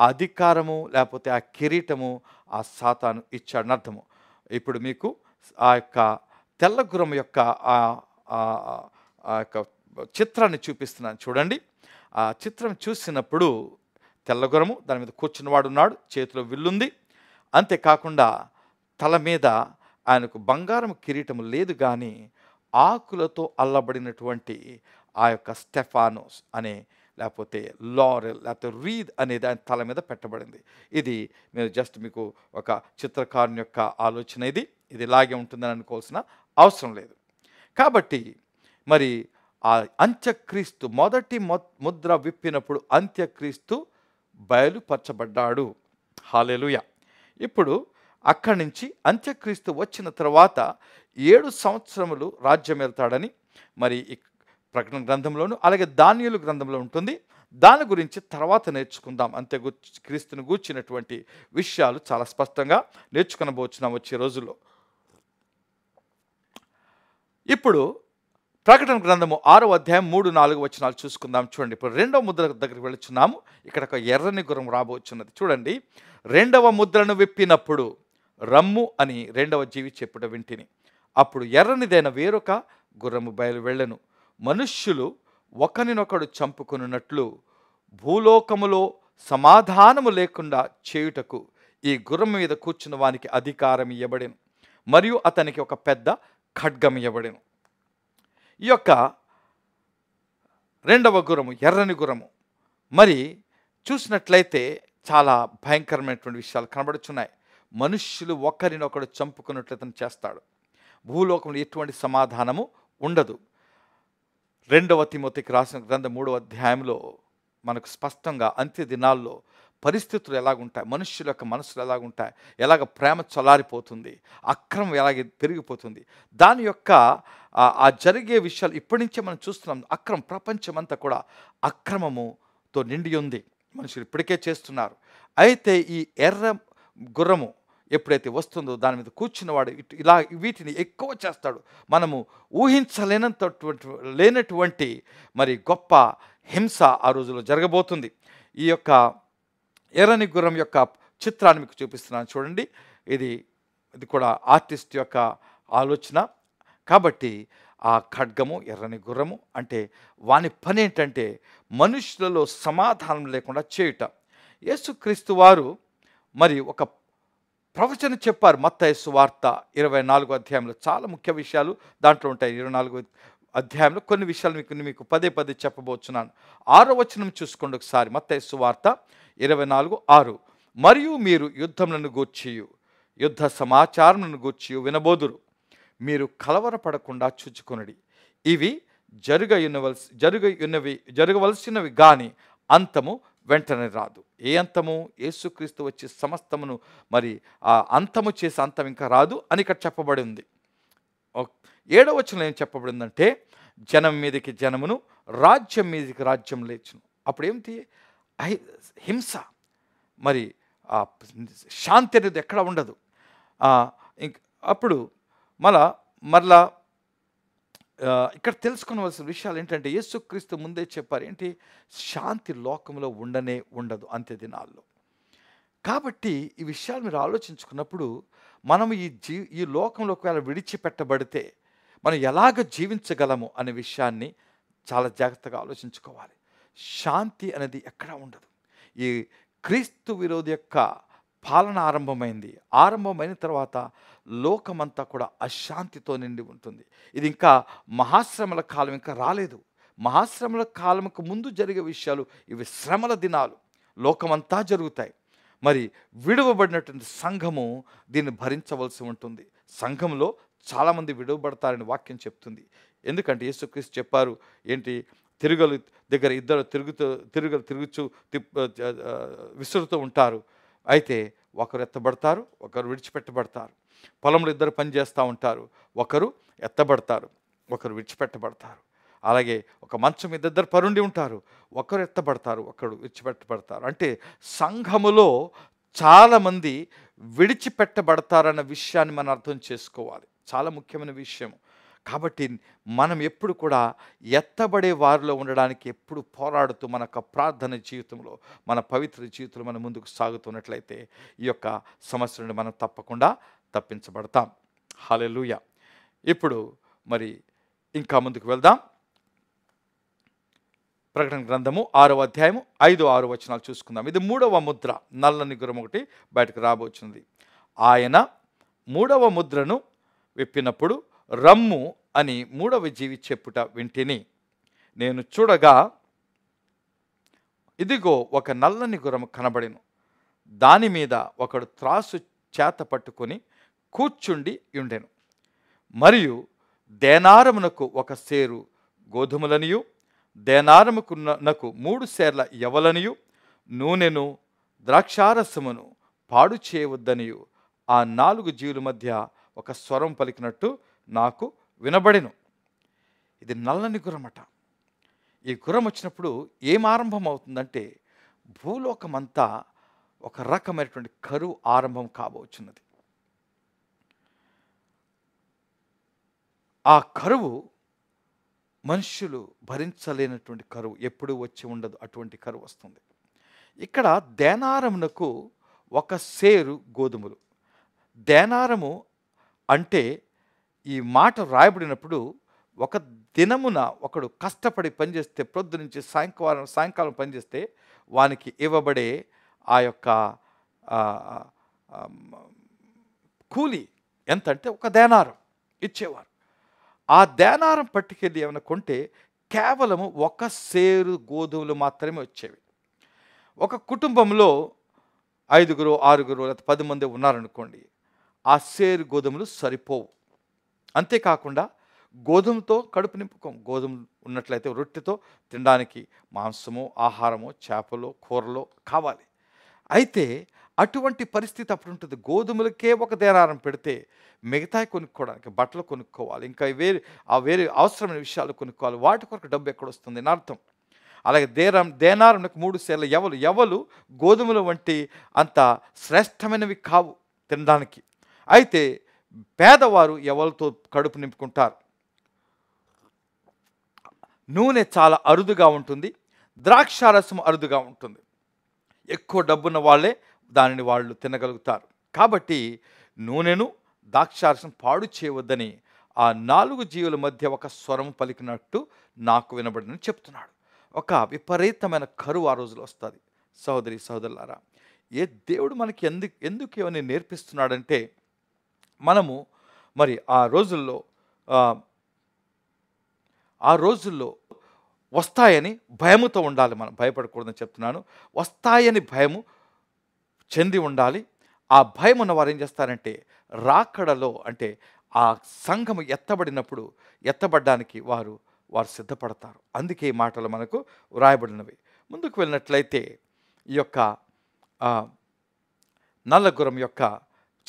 అధికారము లేకపోతే ఆ కిరీటము ఆ సాతాను ఇచ్చాడని అర్థము ఇప్పుడు మీకు ఆ యొక్క తెల్ల గుర్రం యొక్క ఆ యొక్క చిత్రాన్ని చూపిస్తున్నాను చూడండి ఆ చిత్రం చూసినప్పుడు తెల్లగురము దాని మీద కూర్చున్నవాడు ఉన్నాడు చేతిలో విల్లుంది అంతేకాకుండా తల మీద ఆయనకు బంగారం కిరీటం లేదు కానీ ఆకులతో అల్లబడినటువంటి ఆ యొక్క స్టెఫానోస్ అనే లేకపోతే లారెల్ లేకపోతే రీద్ అనేది ఆయన తల మీద పెట్టబడింది ఇది మీరు జస్ట్ మీకు ఒక చిత్రకారుని యొక్క ఆలోచన ఇది ఇది ఇలాగే ఉంటుందని అనుకోవాల్సిన అవసరం లేదు కాబట్టి మరి ఆ అంత్యక్రీస్తు మొదటి ముద్ర విప్పినప్పుడు అంత్యక్రీస్తు బయలుపరచబడ్డాడు హాలెలుయ ఇప్పుడు అక్కడి నుంచి అంత్యక్రీస్తు వచ్చిన తర్వాత ఏడు సంవత్సరములు రాజ్యం వెళ్తాడని మరి ప్రకటన గ్రంథంలోను అలాగే ధాన్యులు గ్రంథంలో ఉంటుంది దాని గురించి తర్వాత నేర్చుకుందాం అంతే క్రీస్తుని గూర్చినటువంటి విషయాలు చాలా స్పష్టంగా నేర్చుకునబోచున్నాం వచ్చే రోజుల్లో ఇప్పుడు ప్రకటన గ్రంథము ఆరో అధ్యాయం మూడు నాలుగు వచనాలు చూసుకుందాం చూడండి ఇప్పుడు రెండవ ముద్ర దగ్గరికి వెళుచున్నాము ఇక్కడ ఒక ఎర్రని గురం రాబోచున్నది చూడండి రెండవ ముద్రను విప్పినప్పుడు రమ్ము అని రెండవ జీవి చెప్పుట వింటిని అప్పుడు ఎర్రనిదైన వేరొక గుర్రము బయలు వెళ్ళను మనుష్యులు ఒకరినొకడు చంపుకున్నట్లు భూలోకములో సమాధానము లేకుండా చేయుటకు ఈ గుర్రం మీద కూర్చున్న వానికి అధికారం ఇవ్వబడిను మరియు అతనికి ఒక పెద్ద ఖడ్గం ఇవ్వబడిను ఈ యొక్క రెండవ గురము ఎర్రని గురము మరి చూసినట్లయితే చాలా భయంకరమైనటువంటి విషయాలు కనబడుచున్నాయి మనుష్యులు ఒకరినొకడు చంపుకున్నట్లు అతను చేస్తాడు భూలోకంలో ఎటువంటి సమాధానము ఉండదు రెండవ తిమోతికి రాసిన గ్రంథ మూడవ అధ్యాయంలో మనకు స్పష్టంగా అంత్య దినాల్లో పరిస్థితులు ఎలాగుంటాయి మనుష్యుల యొక్క మనసులు ఎలాగుంటాయి ఎలాగ ప్రేమ చలారిపోతుంది అక్రమం ఎలాగ పెరిగిపోతుంది దాని యొక్క ఆ జరిగే విషయాలు ఇప్పటి నుంచే మనం చూస్తున్నాం అక్రమ ప్రపంచమంతా కూడా అక్రమముతో నిండి ఉంది మనుషులు ఇప్పటికే చేస్తున్నారు అయితే ఈ ఎర్ర గుర్రము ఎప్పుడైతే వస్తుందో దాని మీద కూర్చున్నవాడు ఇలా వీటిని ఎక్కువ చేస్తాడు మనము ఊహించలేనంత లేనటువంటి మరి గొప్ప హింస ఆ రోజులో జరగబోతుంది ఈ యొక్క ఎర్రని గుర్రం యొక్క చిత్రాన్ని మీకు చూపిస్తున్నాను చూడండి ఇది ఇది కూడా ఆర్టిస్ట్ యొక్క ఆలోచన కాబట్టి ఆ ఖడ్గము ఎర్రని గుర్రము అంటే వాని పని ఏంటంటే మనుషులలో సమాధానం లేకుండా చేయుట యేసుక్రీస్తు వారు మరి ఒక ప్రవచన చెప్పారు మత్త మత్తయస్సు వార్త ఇరవై నాలుగో అధ్యాయంలో చాలా ముఖ్య విషయాలు దాంట్లో ఉంటాయి ఇరవై నాలుగో అధ్యాయంలో కొన్ని విషయాలు మీకు మీకు పదే పదే చెప్పబోతున్నాను ఆరో వచనం చూసుకోండి ఒకసారి మత్తయస్సు వార్త ఇరవై నాలుగు ఆరు మరియు మీరు యుద్ధములను గూర్చియు యుద్ధ సమాచారములను గూర్చియు వినబోదురు మీరు కలవరపడకుండా చూచుకునడి ఇవి జరుగయున్నవలసి జరుగయున్నవి జరగవలసినవి కానీ అంతము వెంటనే రాదు ఏ అంతము యేసుక్రీస్తు వచ్చి సమస్తమును మరి ఆ అంతము చేసే అంతం ఇంకా రాదు అని ఇక్కడ చెప్పబడి ఉంది ఏడవ వచ్చిన ఏం చెప్పబడిందంటే జనం మీదకి జనమును రాజ్యం మీదకి రాజ్యం లేచును అప్పుడేమిటి హింస మరి శాంతి అనేది ఎక్కడ ఉండదు ఇంక అప్పుడు మళ్ళా మరలా ఇక్కడ తెలుసుకోవలసిన విషయాలు ఏంటంటే యేసుక్రీస్తు ముందే చెప్పారు ఏంటి శాంతి లోకంలో ఉండనే ఉండదు అంత్య దినాల్లో కాబట్టి ఈ విషయాలు మీరు ఆలోచించుకున్నప్పుడు మనం ఈ జీ ఈ లోకంలో ఒకవేళ విడిచిపెట్టబడితే మనం ఎలాగ జీవించగలము అనే విషయాన్ని చాలా జాగ్రత్తగా ఆలోచించుకోవాలి శాంతి అనేది ఎక్కడా ఉండదు ఈ క్రీస్తు విరోధి యొక్క పాలన ఆరంభమైంది ఆరంభమైన తర్వాత లోకమంతా కూడా అశాంతితో నిండి ఉంటుంది ఇది ఇంకా మహాశ్రమల కాలం ఇంకా రాలేదు మహాశ్రమల కాలంకు ముందు జరిగే విషయాలు ఇవి శ్రమల దినాలు లోకమంతా జరుగుతాయి మరి విడువబడినటువంటి సంఘము దీన్ని భరించవలసి ఉంటుంది సంఘంలో చాలామంది విడువబడతారని వాక్యం చెప్తుంది ఎందుకంటే యేసుక్రీస్తు చెప్పారు ఏంటి తిరుగలు దగ్గర ఇద్దరు తిరుగుతూ తిరుగలు తిరుగుచు విసురుతూ ఉంటారు అయితే ఒకరు ఎత్తబడతారు ఒకరు విడిచిపెట్టబడతారు పొలంలో ఇద్దరు పనిచేస్తూ ఉంటారు ఒకరు ఎత్తబడతారు ఒకరు విడిచిపెట్టబడతారు అలాగే ఒక మంచం మీద ఇద్దరు పరుండి ఉంటారు ఒకరు ఎత్తబడతారు ఒకరు విడిచిపెట్టబడతారు అంటే సంఘములో చాలామంది విడిచిపెట్టబడతారన్న విషయాన్ని మనం అర్థం చేసుకోవాలి చాలా ముఖ్యమైన విషయం కాబట్టి మనం ఎప్పుడు కూడా ఎత్తబడే వారిలో ఉండడానికి ఎప్పుడు పోరాడుతూ మన యొక్క ప్రార్థన జీవితంలో మన పవిత్ర జీవితంలో మనం ముందుకు సాగుతున్నట్లయితే ఈ యొక్క సమస్య నుండి మనం తప్పకుండా తప్పించబడతాం హాలెలుయ ఇప్పుడు మరి ఇంకా ముందుకు వెళ్దాం ప్రకటన గ్రంథము ఆరో అధ్యాయము ఐదు ఆరు వచనాలు చూసుకుందాం ఇది మూడవ ముద్ర నల్లని గురం ఒకటి బయటకు రాబోచుంది ఆయన మూడవ ముద్రను విప్పినప్పుడు రమ్ము అని మూడవ జీవి చెప్పుట వింటిని నేను చూడగా ఇదిగో ఒక నల్లని గురము కనబడిను దాని మీద ఒకడు త్రాసు చేత పట్టుకొని కూర్చుండి ఉండెను మరియు దేనారమునకు ఒక సేరు గోధుమలనియు దేనారముకు నాకు మూడు సేర్ల ఎవలనియు నూనెను ద్రాక్షారసమును పాడు చేయవద్దనియు ఆ నాలుగు జీవుల మధ్య ఒక స్వరం పలికినట్టు నాకు వినబడెను ఇది నల్లని గురమట ఈ గురం వచ్చినప్పుడు ఏం ఆరంభం అవుతుందంటే భూలోకమంతా ఒక రకమైనటువంటి కరువు ఆరంభం కాబోచున్నది ఆ కరువు మనుషులు భరించలేనటువంటి కరువు ఎప్పుడూ వచ్చి ఉండదు అటువంటి కరువు వస్తుంది ఇక్కడ దేనారమునకు ఒక సేరు గోధుమలు దేనారము అంటే ఈ మాట రాయబడినప్పుడు ఒక దినమున ఒకడు కష్టపడి పనిచేస్తే ప్రొద్దు నుంచి సాయంకాలం సాయంకాలం పనిచేస్తే వానికి ఇవ్వబడే ఆ యొక్క కూలి ఎంత అంటే ఒక దేనారం ఇచ్చేవారు ఆ దేనారం పట్టుకెళ్ళి ఏమైనా కొంటే కేవలము ఒక సేరు గోధుమలు మాత్రమే వచ్చేవి ఒక కుటుంబంలో ఐదుగురు ఆరుగురు లేకపోతే పది మంది ఉన్నారనుకోండి ఆ సేరు గోధుమలు సరిపోవు అంతేకాకుండా గోధుమతో కడుపు నింపుకోం గోధుమ ఉన్నట్లయితే రొట్టెతో తినడానికి మాంసము ఆహారము చేపలు కూరలు కావాలి అయితే అటువంటి పరిస్థితి అప్పుడు ఉంటుంది గోధుమలకే ఒక దేరారం పెడితే మిగతా కొనుక్కోవడానికి బట్టలు కొనుక్కోవాలి ఇంకా వేరే ఆ వేరే అవసరమైన విషయాలు కొనుక్కోవాలి వాటి కొరకు డబ్బు ఎక్కడ వస్తుంది అని అర్థం అలాగే దేరం దేనారంకి మూడు సేర్లు ఎవలు ఎవలు గోధుమలు వంటి అంత శ్రేష్టమైనవి కావు తినడానికి అయితే పేదవారు ఎవరితో కడుపు నింపుకుంటారు నూనె చాలా అరుదుగా ఉంటుంది ద్రాక్షారసం అరుదుగా ఉంటుంది ఎక్కువ డబ్బున్న వాళ్ళే దానిని వాళ్ళు తినగలుగుతారు కాబట్టి నూనెను ద్రాక్షారసం పాడు చేయవద్దని ఆ నాలుగు జీవుల మధ్య ఒక స్వరం పలికినట్టు నాకు వినబడినని చెప్తున్నాడు ఒక విపరీతమైన కరువు ఆ రోజులో వస్తుంది సహోదరి సహోదరులారా ఏ దేవుడు మనకి ఎందుకు ఎందుకు ఇవన్నీ నేర్పిస్తున్నాడంటే మనము మరి ఆ రోజుల్లో ఆ రోజుల్లో వస్తాయని భయముతో ఉండాలి మనం భయపడకూడదని చెప్తున్నాను వస్తాయని భయము చెంది ఉండాలి ఆ భయం ఉన్న వారు ఏం చేస్తారంటే రాకడలో అంటే ఆ సంఘం ఎత్తబడినప్పుడు ఎత్తబడ్డానికి వారు వారు సిద్ధపడతారు అందుకే ఈ మాటలు మనకు వ్రాయబడినవి ముందుకు వెళ్ళినట్లయితే ఈ యొక్క నల్లగురం యొక్క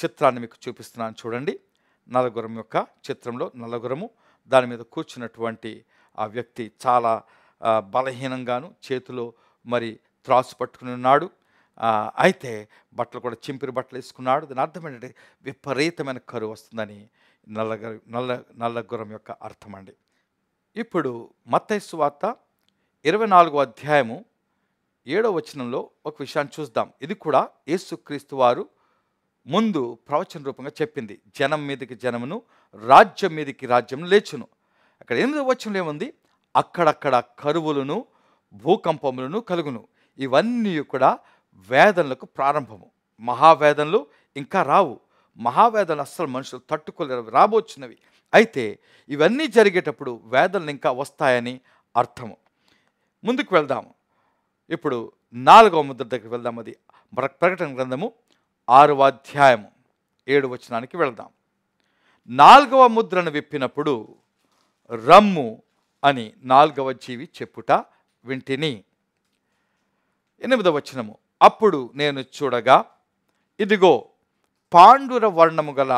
చిత్రాన్ని మీకు చూపిస్తున్నాను చూడండి నలుగురం యొక్క చిత్రంలో నలుగురము దాని మీద కూర్చున్నటువంటి ఆ వ్యక్తి చాలా బలహీనంగాను చేతిలో మరి త్రాసు పట్టుకుని ఉన్నాడు అయితే బట్టలు కూడా చింపిరి బట్టలు వేసుకున్నాడు దాని అర్థం ఏంటంటే విపరీతమైన కరువు వస్తుందని నల్లగ నల్ల నల్లగురం యొక్క అర్థం అండి ఇప్పుడు మత్తైసు వార్త ఇరవై నాలుగో అధ్యాయము ఏడో వచనంలో ఒక విషయాన్ని చూద్దాం ఇది కూడా యేసుక్రీస్తు వారు ముందు ప్రవచన రూపంగా చెప్పింది జనం మీదకి జనమును రాజ్యం మీదకి రాజ్యం లేచును అక్కడ ఎనిమిది వచనంలో ఏముంది అక్కడక్కడ కరువులను భూకంపములను కలుగును ఇవన్నీ కూడా వేదనలకు ప్రారంభము మహావేదనలు ఇంకా రావు మహావేదనలు అస్సలు మనుషులు తట్టుకోలేరు రాబోచున్నవి అయితే ఇవన్నీ జరిగేటప్పుడు వేదనలు ఇంకా వస్తాయని అర్థము ముందుకు వెళ్దాము ఇప్పుడు నాలుగవ ముద్ర దగ్గరికి వెళ్దాం అది ప్రకటన గ్రంథము ఆరవ అధ్యాయము ఏడు వచనానికి వెళదాం నాలుగవ ముద్రను విప్పినప్పుడు రమ్ము అని నాలుగవ జీవి చెప్పుట వింటిని ఎనిమిదవ వచనము అప్పుడు నేను చూడగా ఇదిగో పాండుర వర్ణము గల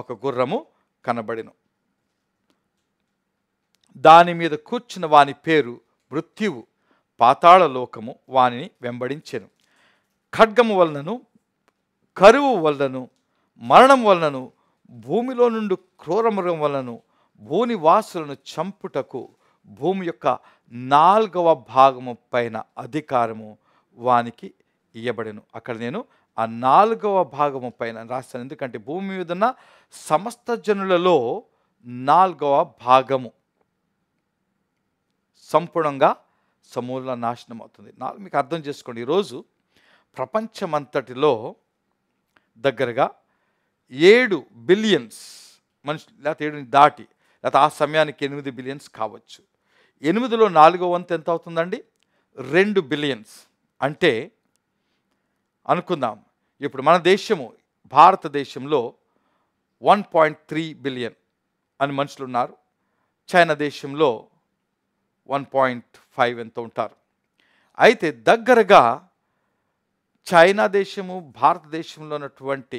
ఒక గుర్రము కనబడిను దాని మీద కూర్చున్న వాని పేరు మృత్యువు పాతాళలోకము వానిని వెంబడించెను ఖడ్గము వలనను కరువు వలనను మరణం వలనను భూమిలో నుండి క్రూరమృగం వలనను భూని వాసులను చంపుటకు భూమి యొక్క నాలుగవ భాగము పైన అధికారము వానికి ఇవ్వబడెను అక్కడ నేను ఆ నాలుగవ భాగము పైన రాస్తాను ఎందుకంటే భూమి ఉన్న సమస్త జనులలో నాలుగవ భాగము సంపూర్ణంగా సమూల నాశనం అవుతుంది మీకు అర్థం చేసుకోండి ఈరోజు ప్రపంచమంతటిలో దగ్గరగా ఏడు బిలియన్స్ మనుషులు లేకపోతే ఏడుని దాటి లేకపోతే ఆ సమయానికి ఎనిమిది బిలియన్స్ కావచ్చు ఎనిమిదిలో నాలుగో వంతు ఎంత అవుతుందండి రెండు బిలియన్స్ అంటే అనుకుందాం ఇప్పుడు మన దేశము భారతదేశంలో వన్ పాయింట్ త్రీ బిలియన్ అని మనుషులు ఉన్నారు చైనా దేశంలో వన్ పాయింట్ ఫైవ్ ఎంత ఉంటారు అయితే దగ్గరగా చైనా దేశము భారతదేశంలో ఉన్నటువంటి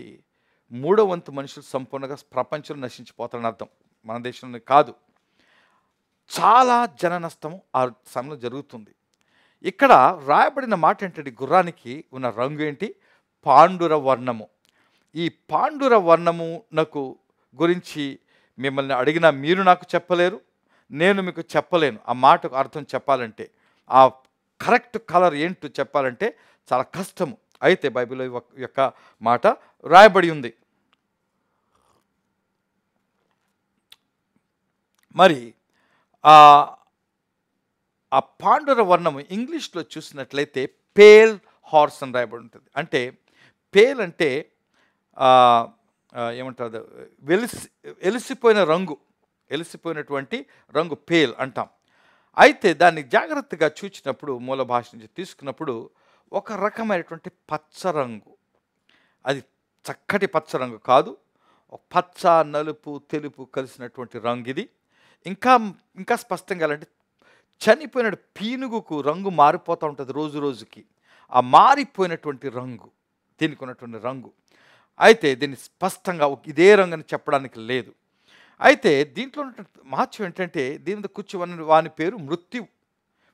మూడో వంతు మనుషులు సంపూర్ణంగా ప్రపంచంలో నశించిపోతారని అర్థం మన దేశంలో కాదు చాలా జన నష్టం ఆ సమయంలో జరుగుతుంది ఇక్కడ రాయబడిన మాట ఏంటంటే గుర్రానికి ఉన్న రంగు ఏంటి పాండుర వర్ణము ఈ పాండుర వర్ణము నాకు గురించి మిమ్మల్ని అడిగినా మీరు నాకు చెప్పలేరు నేను మీకు చెప్పలేను ఆ మాటకు అర్థం చెప్పాలంటే ఆ కరెక్ట్ కలర్ ఏంటో చెప్పాలంటే చాలా కష్టము అయితే బైబిల్ యొక్క మాట రాయబడి ఉంది మరి ఆ పాండుర వర్ణం ఇంగ్లీష్లో చూసినట్లయితే పేల్ హార్స్ అని రాయబడి ఉంటుంది అంటే పేల్ అంటే ఏమంటారు వెలిసి వెలిసిపోయిన రంగు వెలిసిపోయినటువంటి రంగు పేల్ అంటాం అయితే దాన్ని జాగ్రత్తగా చూచినప్పుడు మూల భాష నుంచి తీసుకున్నప్పుడు ఒక రకమైనటువంటి పచ్చ రంగు అది చక్కటి పచ్చ రంగు కాదు పచ్చ నలుపు తెలుపు కలిసినటువంటి రంగు ఇది ఇంకా ఇంకా స్పష్టంగా అంటే చనిపోయిన పీనుగుకు రంగు మారిపోతూ ఉంటుంది రోజు రోజుకి ఆ మారిపోయినటువంటి రంగు దీనికి ఉన్నటువంటి రంగు అయితే దీన్ని స్పష్టంగా ఇదే రంగు అని చెప్పడానికి లేదు అయితే దీంట్లో మహత్యం ఏంటంటే దీని మీద కూర్చోవని వాని పేరు మృత్యు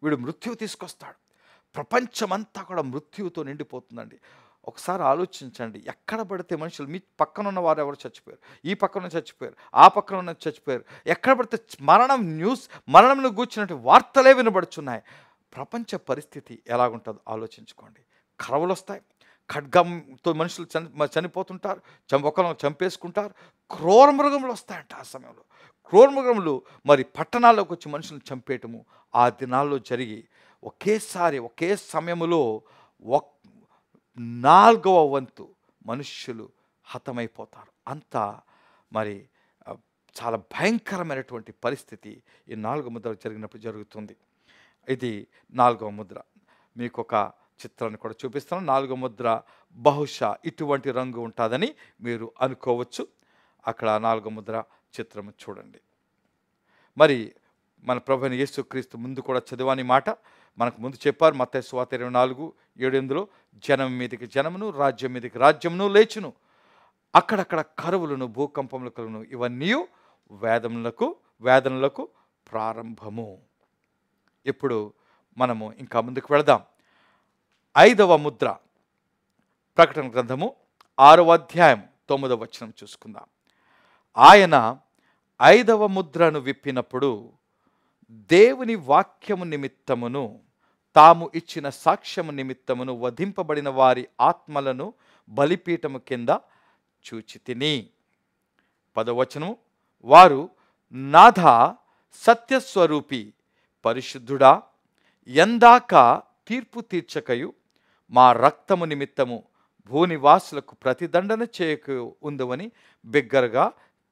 వీడు మృత్యువు తీసుకొస్తాడు ప్రపంచమంతా కూడా మృత్యువుతో నిండిపోతుందండి ఒకసారి ఆలోచించండి ఎక్కడ పడితే మనుషులు మీ పక్కన ఉన్న వారు ఎవరు చచ్చిపోయారు ఈ పక్కన చచ్చిపోయారు ఆ పక్కన ఉన్న చచ్చిపోయారు ఎక్కడ పడితే మరణం న్యూస్ మరణంలో కూర్చున్నట్టు వార్తలే వినబడుచున్నాయి ప్రపంచ పరిస్థితి ఎలాగుంటుందో ఆలోచించుకోండి కరవులు వస్తాయి ఖడ్గంతో మనుషులు చని చనిపోతుంటారు ఒకరిని చంపేసుకుంటారు క్రూర మృగములు వస్తాయంట ఆ సమయంలో క్రూర మృగములు మరి పట్టణాల్లోకి వచ్చి మనుషులను చంపేయటము ఆ దినాల్లో జరిగి ఒకేసారి ఒకే సమయంలో ఒక్ నాలుగవ వంతు మనుష్యులు హతమైపోతారు అంత మరి చాలా భయంకరమైనటువంటి పరిస్థితి ఈ నాలుగవ ముద్ర జరిగినప్పుడు జరుగుతుంది ఇది నాలుగవ ముద్ర మీకు ఒక చిత్రాన్ని కూడా చూపిస్తాను నాలుగవ ముద్ర బహుశా ఇటువంటి రంగు ఉంటుందని మీరు అనుకోవచ్చు అక్కడ నాలుగవ ముద్ర చిత్రం చూడండి మరి మన ప్రభుని యేసుక్రీస్తు ముందు కూడా చదివాని మాట మనకు ముందు చెప్పారు మత స్వాత ఇరవై నాలుగు ఏడెనిమిదిలో జనం మీదకి జనమును రాజ్యం మీదకి రాజ్యమును లేచును అక్కడక్కడ కరువులను భూకంపములు కరువును ఇవన్నీ వేదములకు వేదనలకు ప్రారంభము ఇప్పుడు మనము ఇంకా ముందుకు వెళదాం ఐదవ ముద్ర ప్రకటన గ్రంథము ఆరవ అధ్యాయం తొమ్మిదవ వచనం చూసుకుందాం ఆయన ఐదవ ముద్రను విప్పినప్పుడు దేవుని వాక్యము నిమిత్తమును తాము ఇచ్చిన సాక్ష్యము నిమిత్తమును వధింపబడిన వారి ఆత్మలను బలిపీఠము కింద చూచితిని పదవచనము వారు నాథ సత్యస్వరూపి పరిశుద్ధుడా ఎందాక తీర్పు తీర్చకయు మా రక్తము నిమిత్తము భూనివాసులకు ప్రతిదండన చేయక ఉందవని బిగ్గరగా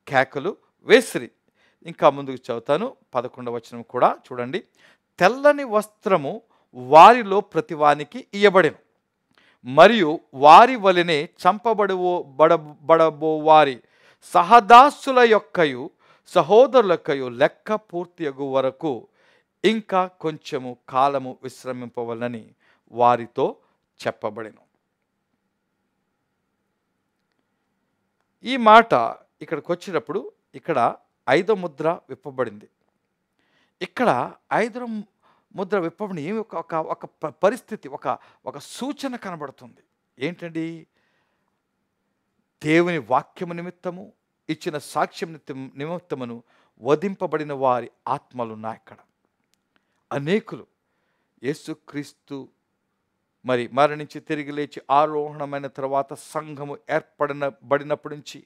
కేకలు వేసిరి ఇంకా ముందుకు చదువుతాను పదకొండవ వచనం కూడా చూడండి తెల్లని వస్త్రము వారిలో ప్రతివానికి ఇయ్యబడెను మరియు వారి వలనే చంపబడవో బడ బడబో వారి సహదాసుల యొక్కయు సహోదరులకయు లెక్క పూర్తి అగు వరకు ఇంకా కొంచెము కాలము విశ్రమింపవలని వారితో చెప్పబడెను ఈ మాట ఇక్కడికి వచ్చినప్పుడు ఇక్కడ ఐదో ముద్ర విప్పబడింది ఇక్కడ ఐదో ముద్ర విప్పబడి ఏమి ఒక ఒక పరిస్థితి ఒక ఒక సూచన కనబడుతుంది ఏంటండి దేవుని వాక్యము నిమిత్తము ఇచ్చిన సాక్ష్యం నిమిత్తమును వధింపబడిన వారి ఆత్మలు ఉన్నాయి అక్కడ అనేకులు యేసుక్రీస్తు మరి మరణించి తిరిగి లేచి ఆరోహణమైన తర్వాత సంఘము ఏర్పడిన బడినప్పటి నుంచి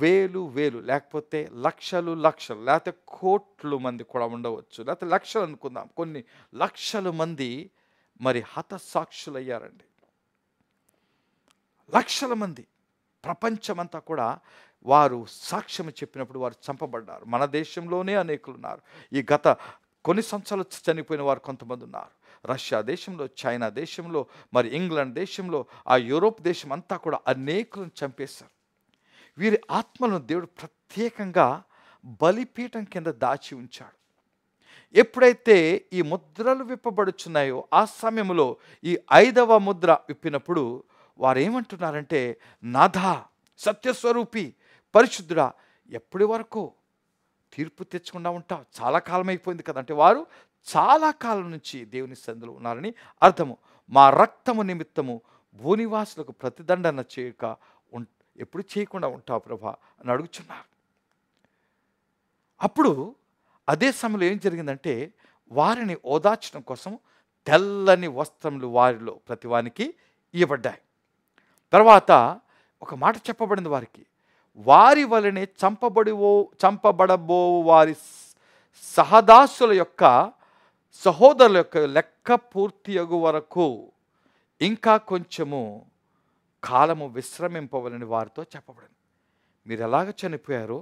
వేలు వేలు లేకపోతే లక్షలు లక్షలు లేకపోతే కోట్లు మంది కూడా ఉండవచ్చు లేకపోతే లక్షలు అనుకుందాం కొన్ని లక్షల మంది మరి హతసాక్షులయ్యారండి లక్షల మంది ప్రపంచమంతా కూడా వారు సాక్ష్యం చెప్పినప్పుడు వారు చంపబడ్డారు మన దేశంలోనే అనేకులు ఉన్నారు ఈ గత కొన్ని సంవత్సరాలు చనిపోయిన వారు కొంతమంది ఉన్నారు రష్యా దేశంలో చైనా దేశంలో మరి ఇంగ్లాండ్ దేశంలో ఆ యూరోప్ దేశం అంతా కూడా అనేకులను చంపేశారు వీరి ఆత్మలను దేవుడు ప్రత్యేకంగా బలిపీఠం కింద దాచి ఉంచాడు ఎప్పుడైతే ఈ ముద్రలు విప్పబడుచున్నాయో ఆ సమయంలో ఈ ఐదవ ముద్ర విప్పినప్పుడు వారు ఏమంటున్నారంటే నాథ సత్యస్వరూపి పరిశుద్ధుడా ఎప్పటి వరకు తీర్పు తెచ్చకుండా ఉంటావు చాలా కాలం అయిపోయింది కదా అంటే వారు చాలా కాలం నుంచి దేవుని సందులో ఉన్నారని అర్థము మా రక్తము నిమిత్తము భూనివాసులకు ప్రతిదండన చేయక ఎప్పుడు చేయకుండా ఉంటావు ప్రభా అని అడుగుచున్నారు అప్పుడు అదే సమయంలో ఏం జరిగిందంటే వారిని ఓదార్చడం కోసం తెల్లని వస్త్రములు వారిలో ప్రతివానికి ఇవ్వబడ్డాయి తర్వాత ఒక మాట చెప్పబడింది వారికి వారి వలనే చంపబడివో చంపబడబో వారి సహదాసుల యొక్క సహోదరుల యొక్క లెక్క పూర్తి అగు వరకు ఇంకా కొంచెము కాలము విశ్రమింపవలని వారితో చెప్పబడింది మీరు ఎలాగ చనిపోయారో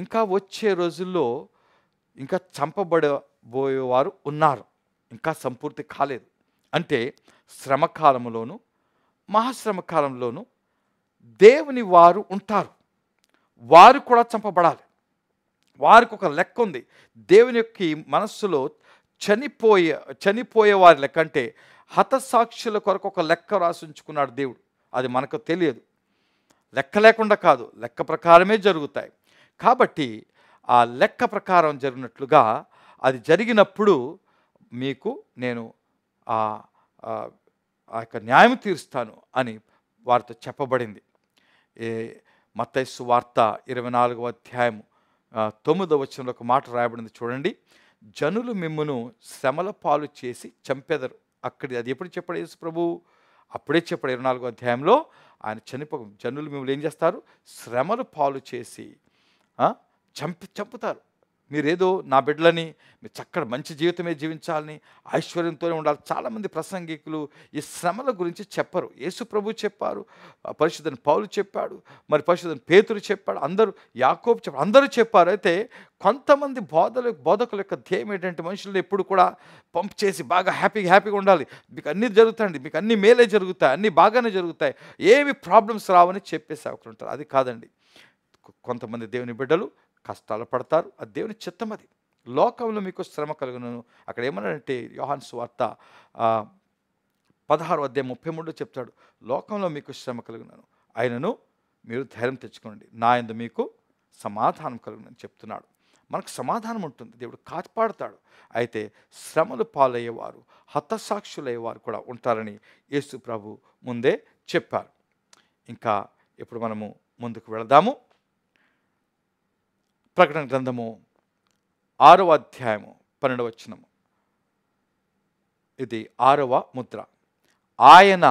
ఇంకా వచ్చే రోజుల్లో ఇంకా చంపబడబోయేవారు ఉన్నారు ఇంకా సంపూర్తి కాలేదు అంటే శ్రమకాలంలోను మహాశ్రమకాలంలోను దేవుని వారు ఉంటారు వారు కూడా చంపబడాలి వారికి ఒక లెక్క ఉంది దేవుని యొక్క మనస్సులో చనిపోయే చనిపోయే వారి లెక్క అంటే హతసాక్షుల కొరకు ఒక లెక్క రాసి ఉంచుకున్నాడు దేవుడు అది మనకు తెలియదు లెక్క లేకుండా కాదు లెక్క ప్రకారమే జరుగుతాయి కాబట్టి ఆ లెక్క ప్రకారం జరిగినట్లుగా అది జరిగినప్పుడు మీకు నేను ఆ యొక్క న్యాయం తీరుస్తాను అని వారితో చెప్పబడింది ఏ మతైస్సు వార్త ఇరవై నాలుగవ అధ్యాయం తొమ్మిదవ వచనంలో ఒక మాట రాయబడింది చూడండి జనులు మిమ్మును శమల పాలు చేసి చంపెదరు అక్కడి అది ఎప్పుడు చెప్పాడు యేసు ప్రభు అప్పుడే చెప్పాడు ఇరవై నాలుగో అధ్యాయంలో ఆయన చనిపో జనులు మిమ్మల్ని ఏం చేస్తారు శ్రమలు పాలు చేసి చంపి చంపుతారు మీరేదో నా బిడ్డలని మీరు చక్కడ మంచి జీవితమే జీవించాలని ఐశ్వర్యంతోనే ఉండాలి చాలామంది ప్రసంగికులు ఈ శ్రమల గురించి చెప్పరు యేసు ప్రభు చెప్పారు పరిశుద్ధని పౌలు చెప్పాడు మరి పరిశుద్ధని పేతురు చెప్పాడు అందరూ యాకోబు చెప్పారు అందరూ చెప్పారు అయితే కొంతమంది బోధల బోధకుల యొక్క ధ్యేయం ఏంటంటే మనుషులు ఎప్పుడు కూడా పంప్ చేసి బాగా హ్యాపీగా హ్యాపీగా ఉండాలి మీకు అన్నీ జరుగుతాయండి మీకు అన్ని మేలే జరుగుతాయి అన్నీ బాగానే జరుగుతాయి ఏమి ప్రాబ్లమ్స్ రావని చెప్పేసి ఒకరు ఉంటారు అది కాదండి కొంతమంది దేవుని బిడ్డలు కష్టాలు పడతారు అది దేవుని చిత్తం అది లోకంలో మీకు శ్రమ కలుగును అక్కడ ఏమన్నాడంటే యోహాన్ వార్త పదహారు అధ్యాయం ముప్పై మూడులో చెప్తాడు లోకంలో మీకు శ్రమ కలుగునను ఆయనను మీరు ధైర్యం తెచ్చుకోండి నా ఎందు మీకు సమాధానం కలుగునని చెప్తున్నాడు మనకు సమాధానం ఉంటుంది దేవుడు కాపాడుతాడు అయితే శ్రమలు పాలయ్యేవారు హతసాక్షులయ్యేవారు కూడా ఉంటారని యేసు ప్రభు ముందే చెప్పారు ఇంకా ఇప్పుడు మనము ముందుకు వెళదాము ప్రకటన గ్రంథము ఆరవ అధ్యాయము పన్నెండవ వచ్చినము ఇది ఆరవ ముద్ర ఆయన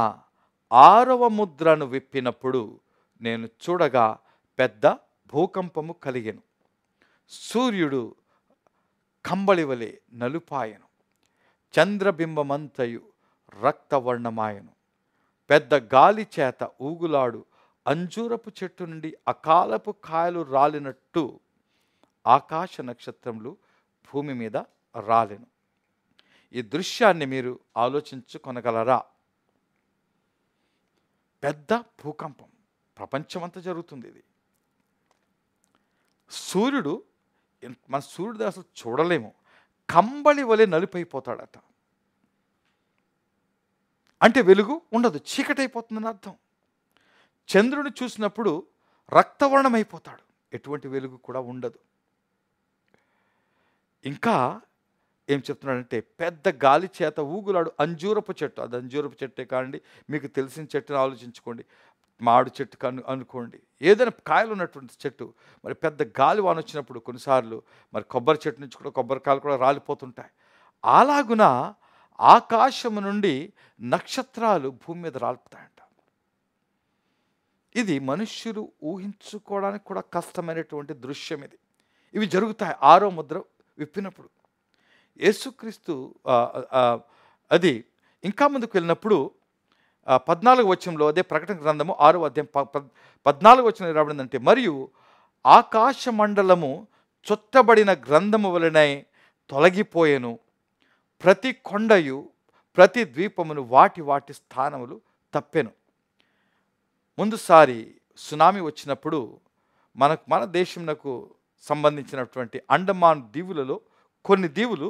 ఆరవ ముద్రను విప్పినప్పుడు నేను చూడగా పెద్ద భూకంపము కలిగెను సూర్యుడు కంబళివలే నలుపాయను చంద్రబింబమంతయు రక్తవర్ణమాయను పెద్ద గాలి చేత ఊగులాడు అంజూరపు చెట్టు నుండి అకాలపు కాయలు రాలినట్టు ఆకాశ నక్షత్రములు భూమి మీద రాలేను ఈ దృశ్యాన్ని మీరు ఆలోచించుకొనగలరా పెద్ద భూకంపం ప్రపంచమంతా జరుగుతుంది ఇది సూర్యుడు మన సూర్యుడు అసలు చూడలేము కంబళి వలె నలిపైపోతాడట అంటే వెలుగు ఉండదు చీకటైపోతుందని అర్థం చంద్రుని చూసినప్పుడు రక్తవర్ణమైపోతాడు ఎటువంటి వెలుగు కూడా ఉండదు ఇంకా ఏం చెప్తున్నాడంటే పెద్ద గాలి చేత ఊగులాడు అంజూరపు చెట్టు అది అంజూరపు చెట్టే కానివ్వండి మీకు తెలిసిన చెట్టుని ఆలోచించుకోండి మాడు చెట్టు కను అనుకోండి ఏదైనా కాయలు ఉన్నటువంటి చెట్టు మరి పెద్ద గాలి వాన వచ్చినప్పుడు కొన్నిసార్లు మరి కొబ్బరి చెట్టు నుంచి కూడా కొబ్బరికాయలు కూడా రాలిపోతుంటాయి అలాగున ఆకాశము నుండి నక్షత్రాలు భూమి మీద రాలుపుతాయంట ఇది మనుష్యులు ఊహించుకోవడానికి కూడా కష్టమైనటువంటి దృశ్యం ఇది ఇవి జరుగుతాయి ఆరో ముద్ర విప్పినప్పుడు యేసుక్రీస్తు అది ఇంకా ముందుకు వెళ్ళినప్పుడు పద్నాలుగు వచ్చంలో అదే ప్రకటన గ్రంథము ఆరు అధ్యయం పద్నాలుగు వచ్చిన రాబడిందంటే మరియు ఆకాశ మండలము చుట్టబడిన గ్రంథము వలనై తొలగిపోయేను ప్రతి కొండయు ప్రతి ద్వీపమును వాటి వాటి స్థానములు తప్పెను ముందుసారి సునామీ వచ్చినప్పుడు మనకు మన దేశంనకు సంబంధించినటువంటి అండమాన్ దీవులలో కొన్ని దీవులు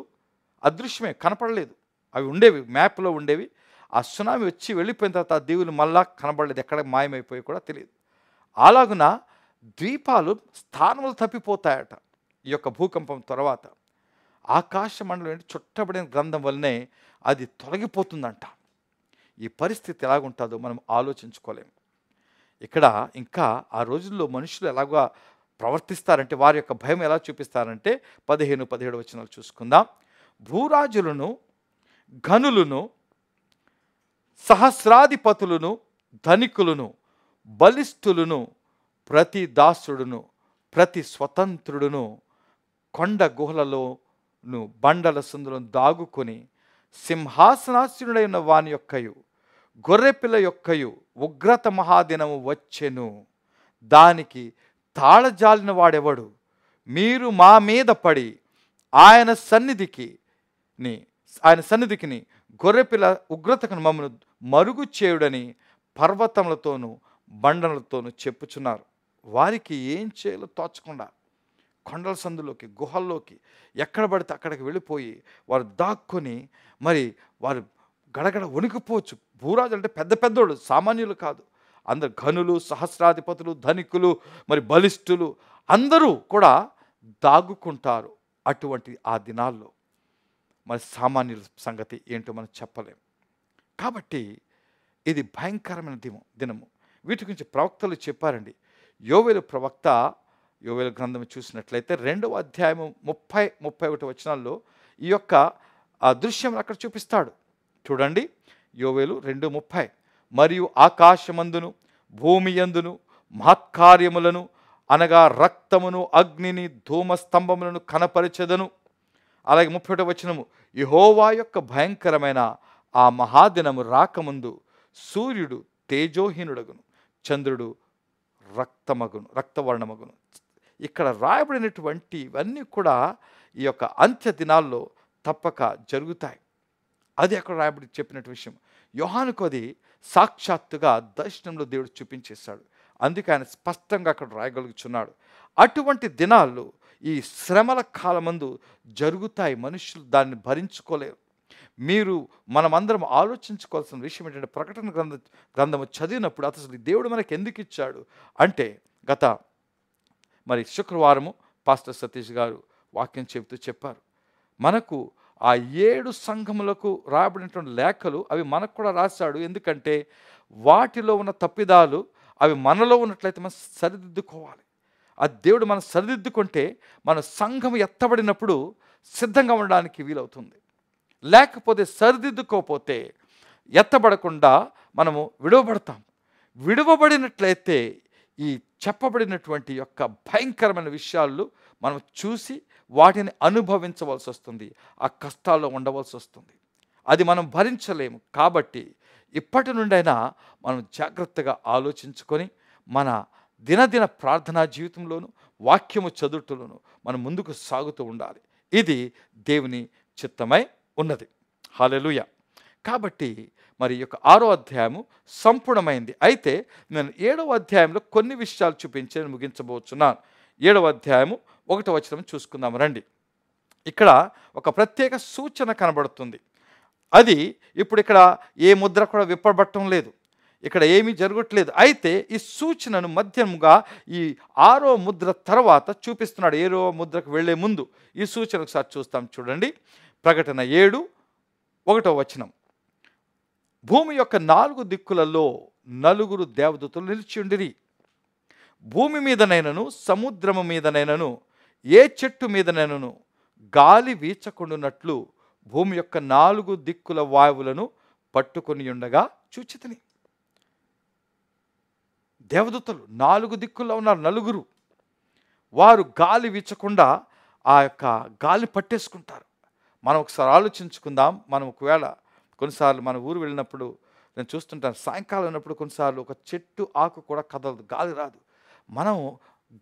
అదృశ్యమే కనపడలేదు అవి ఉండేవి మ్యాప్లో ఉండేవి ఆ సునామీ వచ్చి వెళ్ళిపోయిన తర్వాత ఆ దీవులు మళ్ళా కనబడలేదు ఎక్కడ మాయమైపోయి కూడా తెలియదు అలాగున ద్వీపాలు స్థానములు తప్పిపోతాయట ఈ యొక్క భూకంపం తర్వాత ఆకాశ మండలం చుట్టబడిన గ్రంథం వల్లనే అది తొలగిపోతుందంట ఈ పరిస్థితి ఎలాగుంటుందో మనం ఆలోచించుకోలేము ఇక్కడ ఇంకా ఆ రోజుల్లో మనుషులు ఎలాగో ప్రవర్తిస్తారంటే వారి యొక్క భయం ఎలా చూపిస్తారంటే పదిహేను పదిహేడు వచనాలు చూసుకుందాం భూరాజులను ఘనులను సహస్రాధిపతులను ధనికులను బలిష్ఠులను ప్రతి దాసుడును ప్రతి స్వతంత్రుడును కొండ గుహలలోను బండల సందులను దాగుకొని సింహాసనాసీనుడై వాని యొక్కయు గొర్రెపిల్ల యొక్కయు ఉగ్రత మహాదినము వచ్చెను దానికి తాళజాలిన వాడెవడు మీరు మా మీద పడి ఆయన సన్నిధికి ని ఆయన సన్నిధికిని గొర్రెపిల్ల ఉగ్రతకు మమ్మను మరుగు చేయుడని పర్వతములతోనూ బండలతోనూ చెప్పుచున్నారు వారికి ఏం చేయాలో తోచకుండా కొండల సందులోకి గుహల్లోకి ఎక్కడ పడితే అక్కడికి వెళ్ళిపోయి వారు దాక్కుని మరి వారు గడగడ వణికిపోవచ్చు భూరాజు అంటే పెద్ద పెద్దోళ్ళు సామాన్యులు కాదు అందరు ఘనులు సహస్రాధిపతులు ధనికులు మరి బలిష్ఠులు అందరూ కూడా దాగుకుంటారు అటువంటి ఆ దినాల్లో మరి సామాన్యుల సంగతి ఏంటో మనం చెప్పలేం కాబట్టి ఇది భయంకరమైన దిము దినము వీటి గురించి ప్రవక్తలు చెప్పారండి యోవేలు ప్రవక్త యోవేలు గ్రంథం చూసినట్లయితే రెండవ అధ్యాయము ముప్పై ముప్పై ఒకటి వచనాల్లో ఈ యొక్క దృశ్యం అక్కడ చూపిస్తాడు చూడండి యోవేలు రెండు ముప్పై మరియు ఆకాశమందును భూమి యందును మహత్కార్యములను అనగా రక్తమును అగ్నిని ధూమస్తంభములను కనపరిచెదను అలాగే ముప్పై ఒకటి వచ్చినము యహోవా యొక్క భయంకరమైన ఆ మహాదినము రాకముందు సూర్యుడు తేజోహీనుడగును చంద్రుడు రక్తమగును రక్తవర్ణమగును ఇక్కడ రాయబడినటువంటి ఇవన్నీ కూడా ఈ యొక్క అంత్య దినాల్లో తప్పక జరుగుతాయి అది అక్కడ రాయబడి చెప్పినట్టు విషయం యోహానుకు అది సాక్షాత్తుగా దర్శనంలో దేవుడు చూపించేశాడు అందుకే ఆయన స్పష్టంగా అక్కడ రాయగలుగుచున్నాడు అటువంటి దినాల్లో ఈ శ్రమల కాలమందు జరుగుతాయి మనుషులు దాన్ని భరించుకోలేరు మీరు మనమందరం ఆలోచించుకోవాల్సిన విషయం ఏంటంటే ప్రకటన గ్రంథ గ్రంథము చదివినప్పుడు అసలు దేవుడు మనకు ఎందుకు ఇచ్చాడు అంటే గత మరి శుక్రవారము పాస్టర్ సతీష్ గారు వాక్యం చెబుతూ చెప్పారు మనకు ఆ ఏడు సంఘములకు రాబడినటువంటి లేఖలు అవి మనకు కూడా రాశాడు ఎందుకంటే వాటిలో ఉన్న తప్పిదాలు అవి మనలో ఉన్నట్లయితే మనం సరిదిద్దుకోవాలి ఆ దేవుడు మనం సరిదిద్దుకుంటే మన సంఘం ఎత్తబడినప్పుడు సిద్ధంగా ఉండడానికి వీలవుతుంది లేకపోతే సరిదిద్దుకోకపోతే ఎత్తబడకుండా మనము విడవబడతాం విడవబడినట్లయితే ఈ చెప్పబడినటువంటి యొక్క భయంకరమైన విషయాలు మనం చూసి వాటిని అనుభవించవలసి వస్తుంది ఆ కష్టాల్లో ఉండవలసి వస్తుంది అది మనం భరించలేము కాబట్టి ఇప్పటి నుండైనా మనం జాగ్రత్తగా ఆలోచించుకొని మన దినదిన ప్రార్థనా జీవితంలోను వాక్యము చదువుతులను మనం ముందుకు సాగుతూ ఉండాలి ఇది దేవుని చిత్తమై ఉన్నది హాలెలుయ కాబట్టి మరి యొక్క ఆరో అధ్యాయము సంపూర్ణమైంది అయితే నేను ఏడవ అధ్యాయంలో కొన్ని విషయాలు చూపించి ముగించబోతున్నాను ఏడవ అధ్యాయము ఒకటో వచనం చూసుకుందాం రండి ఇక్కడ ఒక ప్రత్యేక సూచన కనబడుతుంది అది ఇప్పుడు ఇక్కడ ఏ ముద్ర కూడా విప్పబట్టడం లేదు ఇక్కడ ఏమీ జరగట్లేదు అయితే ఈ సూచనను మధ్యముగా ఈ ఆరో ముద్ర తర్వాత చూపిస్తున్నాడు ఏరో ముద్రకు వెళ్లే ముందు ఈ సూచన ఒకసారి చూస్తాం చూడండి ప్రకటన ఏడు ఒకటో వచనం భూమి యొక్క నాలుగు దిక్కులలో నలుగురు దేవదూతలు నిలిచిండిరి భూమి మీదనైనను సముద్రము మీదనైనను ఏ చెట్టు మీదనైనను గాలి వీచకుండునట్లు భూమి యొక్క నాలుగు దిక్కుల వాయువులను పట్టుకొని ఉండగా చూచితిని దేవదూతలు నాలుగు దిక్కుల్లో ఉన్నారు నలుగురు వారు గాలి వీచకుండా ఆ యొక్క గాలి పట్టేసుకుంటారు మనం ఒకసారి ఆలోచించుకుందాం మనం ఒకవేళ కొన్నిసార్లు మన ఊరు వెళ్ళినప్పుడు నేను చూస్తుంటాను సాయంకాలం ఉన్నప్పుడు కొన్నిసార్లు ఒక చెట్టు ఆకు కూడా కదలదు గాలి రాదు మనం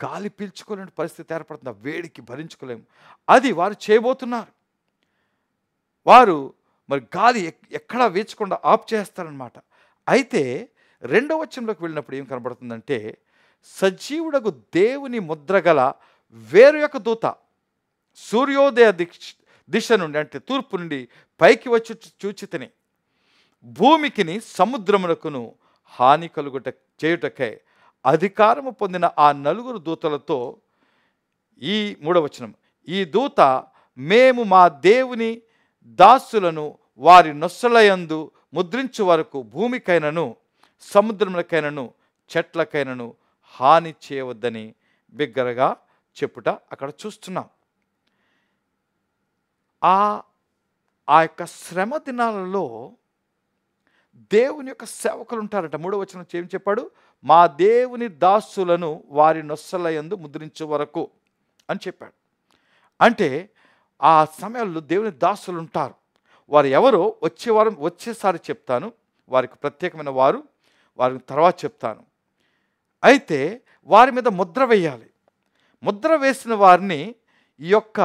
గాలి పీల్చుకోలేని పరిస్థితి ఏర్పడుతుంది ఆ వేడికి భరించుకోలేము అది వారు చేయబోతున్నారు వారు మరి గాలి ఎక్కడా వేచకుండా ఆఫ్ చేస్తారనమాట అయితే రెండవ వచ్చంలోకి వెళ్ళినప్పుడు ఏం కనబడుతుందంటే సజీవుడకు దేవుని ముద్ర గల వేరు యొక్క దూత సూర్యోదయ దిక్ష దిశ నుండి అంటే తూర్పు నుండి పైకి వచ్చి చూచితని భూమికిని సముద్రములకును హాని కలుగుట చేయుటకై అధికారము పొందిన ఆ నలుగురు దూతలతో ఈ మూడవచనం ఈ దూత మేము మా దేవుని దాసులను వారి నొస్సలయందు ముద్రించు వరకు భూమికైనను సముద్రములకైనను చెట్లకైనను హాని చేయవద్దని బిగ్గరగా చెప్పుట అక్కడ చూస్తున్నాం ఆ ఆ యొక్క శ్రమ దినాలలో దేవుని యొక్క సేవకులు ఉంటారట మూడవచనం ఏం చెప్పాడు మా దేవుని దాసులను వారి నొస్సల ముద్రించే వరకు అని చెప్పాడు అంటే ఆ సమయంలో దేవుని దాసులు ఉంటారు వారు ఎవరో వచ్చేవారం వచ్చేసారి చెప్తాను వారికి ప్రత్యేకమైన వారు వారిని తర్వాత చెప్తాను అయితే వారి మీద ముద్ర వేయాలి ముద్ర వేసిన వారిని ఈ యొక్క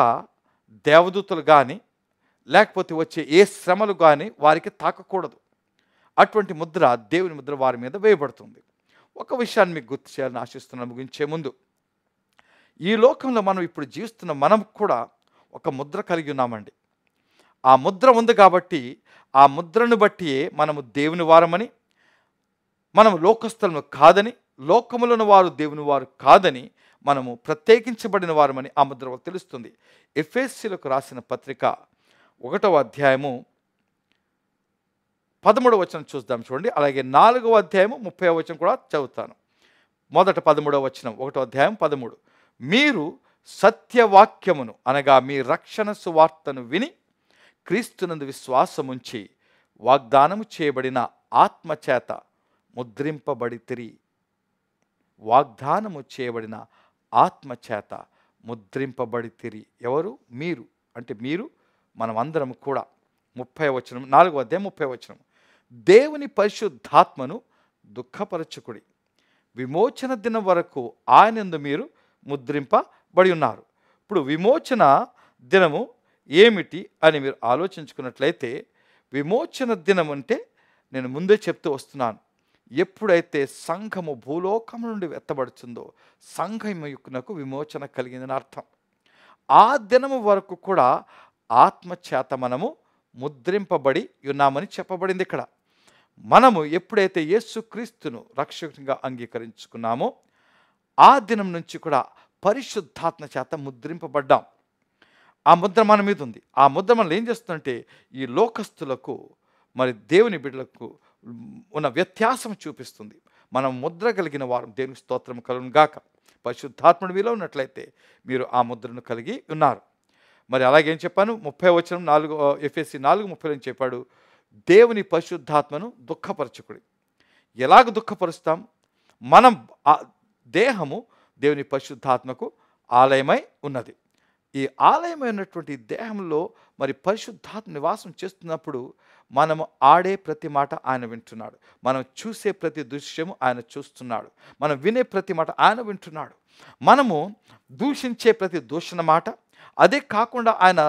దేవదూతలు కానీ లేకపోతే వచ్చే ఏ శ్రమలు కానీ వారికి తాకకూడదు అటువంటి ముద్ర దేవుని ముద్ర వారి మీద వేయబడుతుంది ఒక విషయాన్ని మీకు గుర్తు చేయాలని ఆశిస్తున్నాను ముగించే ముందు ఈ లోకంలో మనం ఇప్పుడు జీవిస్తున్న మనం కూడా ఒక ముద్ర కలిగి ఉన్నామండి ఆ ముద్ర ఉంది కాబట్టి ఆ ముద్రను బట్టి మనము దేవుని వారమని మనము లోకస్థలను కాదని లోకములను వారు దేవుని వారు కాదని మనము ప్రత్యేకించబడిన వారమని ఆ ముద్ర తెలుస్తుంది ఎఫ్ఎస్సీలకు రాసిన పత్రిక ఒకటవ అధ్యాయము పదమూడవ వచనం చూద్దాం చూడండి అలాగే నాలుగవ అధ్యాయము ముప్పై వచనం కూడా చదువుతాను మొదట పదమూడవ వచనం ఒకటో అధ్యాయం పదమూడు మీరు సత్యవాక్యమును అనగా మీ రక్షణ సువార్తను విని క్రీస్తునందు విశ్వాసముంచి వాగ్దానము చేయబడిన ఆత్మచేత ముద్రింపబడి తిరిగి వాగ్దానము చేయబడిన ఆత్మచేత తిరి ఎవరు మీరు అంటే మీరు మనమందరం కూడా ముప్పై వచనం నాలుగు అధ్యాయం ముప్పై వచనం దేవుని పరిశుద్ధాత్మను దుఃఖపరచుకుడి విమోచన దినం వరకు ఆయనందు మీరు ముద్రింపబడి ఉన్నారు ఇప్పుడు విమోచన దినము ఏమిటి అని మీరు ఆలోచించుకున్నట్లయితే విమోచన దినం అంటే నేను ముందే చెప్తూ వస్తున్నాను ఎప్పుడైతే సంఘము భూలోకం నుండి సంఘం సంఘమునకు విమోచన కలిగిందని అర్థం ఆ దినము వరకు కూడా ఆత్మచేత మనము ముద్రింపబడి ఉన్నామని చెప్పబడింది ఇక్కడ మనము ఎప్పుడైతే యేసుక్రీస్తును రక్షకునిగా అంగీకరించుకున్నామో ఆ దినం నుంచి కూడా పరిశుద్ధాత్మ చేత ముద్రింపబడ్డాం ఆ ముద్ర మన మీద ఉంది ఆ ముద్ర మనం ఏం చేస్తుందంటే ఈ లోకస్తులకు మరి దేవుని బిడ్డలకు ఉన్న వ్యత్యాసం చూపిస్తుంది మనం ముద్ర కలిగిన వారం దేవునికి స్తోత్రం కలుగును గాక పరిశుద్ధాత్ముడు మీలో ఉన్నట్లయితే మీరు ఆ ముద్రను కలిగి ఉన్నారు మరి అలాగేం చెప్పాను ముప్పై వచ్చిన నాలుగు ఎఫ్ఎస్సి నాలుగు ముప్పైలో చెప్పాడు దేవుని పరిశుద్ధాత్మను దుఃఖపరచకుడి ఎలాగ దుఃఖపరుస్తాం మనం దేహము దేవుని పరిశుద్ధాత్మకు ఆలయమై ఉన్నది ఈ ఆలయమైనటువంటి దేహంలో మరి పరిశుద్ధాత్మ నివాసం చేస్తున్నప్పుడు మనం ఆడే ప్రతి మాట ఆయన వింటున్నాడు మనం చూసే ప్రతి దృశ్యము ఆయన చూస్తున్నాడు మనం వినే ప్రతి మాట ఆయన వింటున్నాడు మనము దూషించే ప్రతి దూషణ మాట అదే కాకుండా ఆయన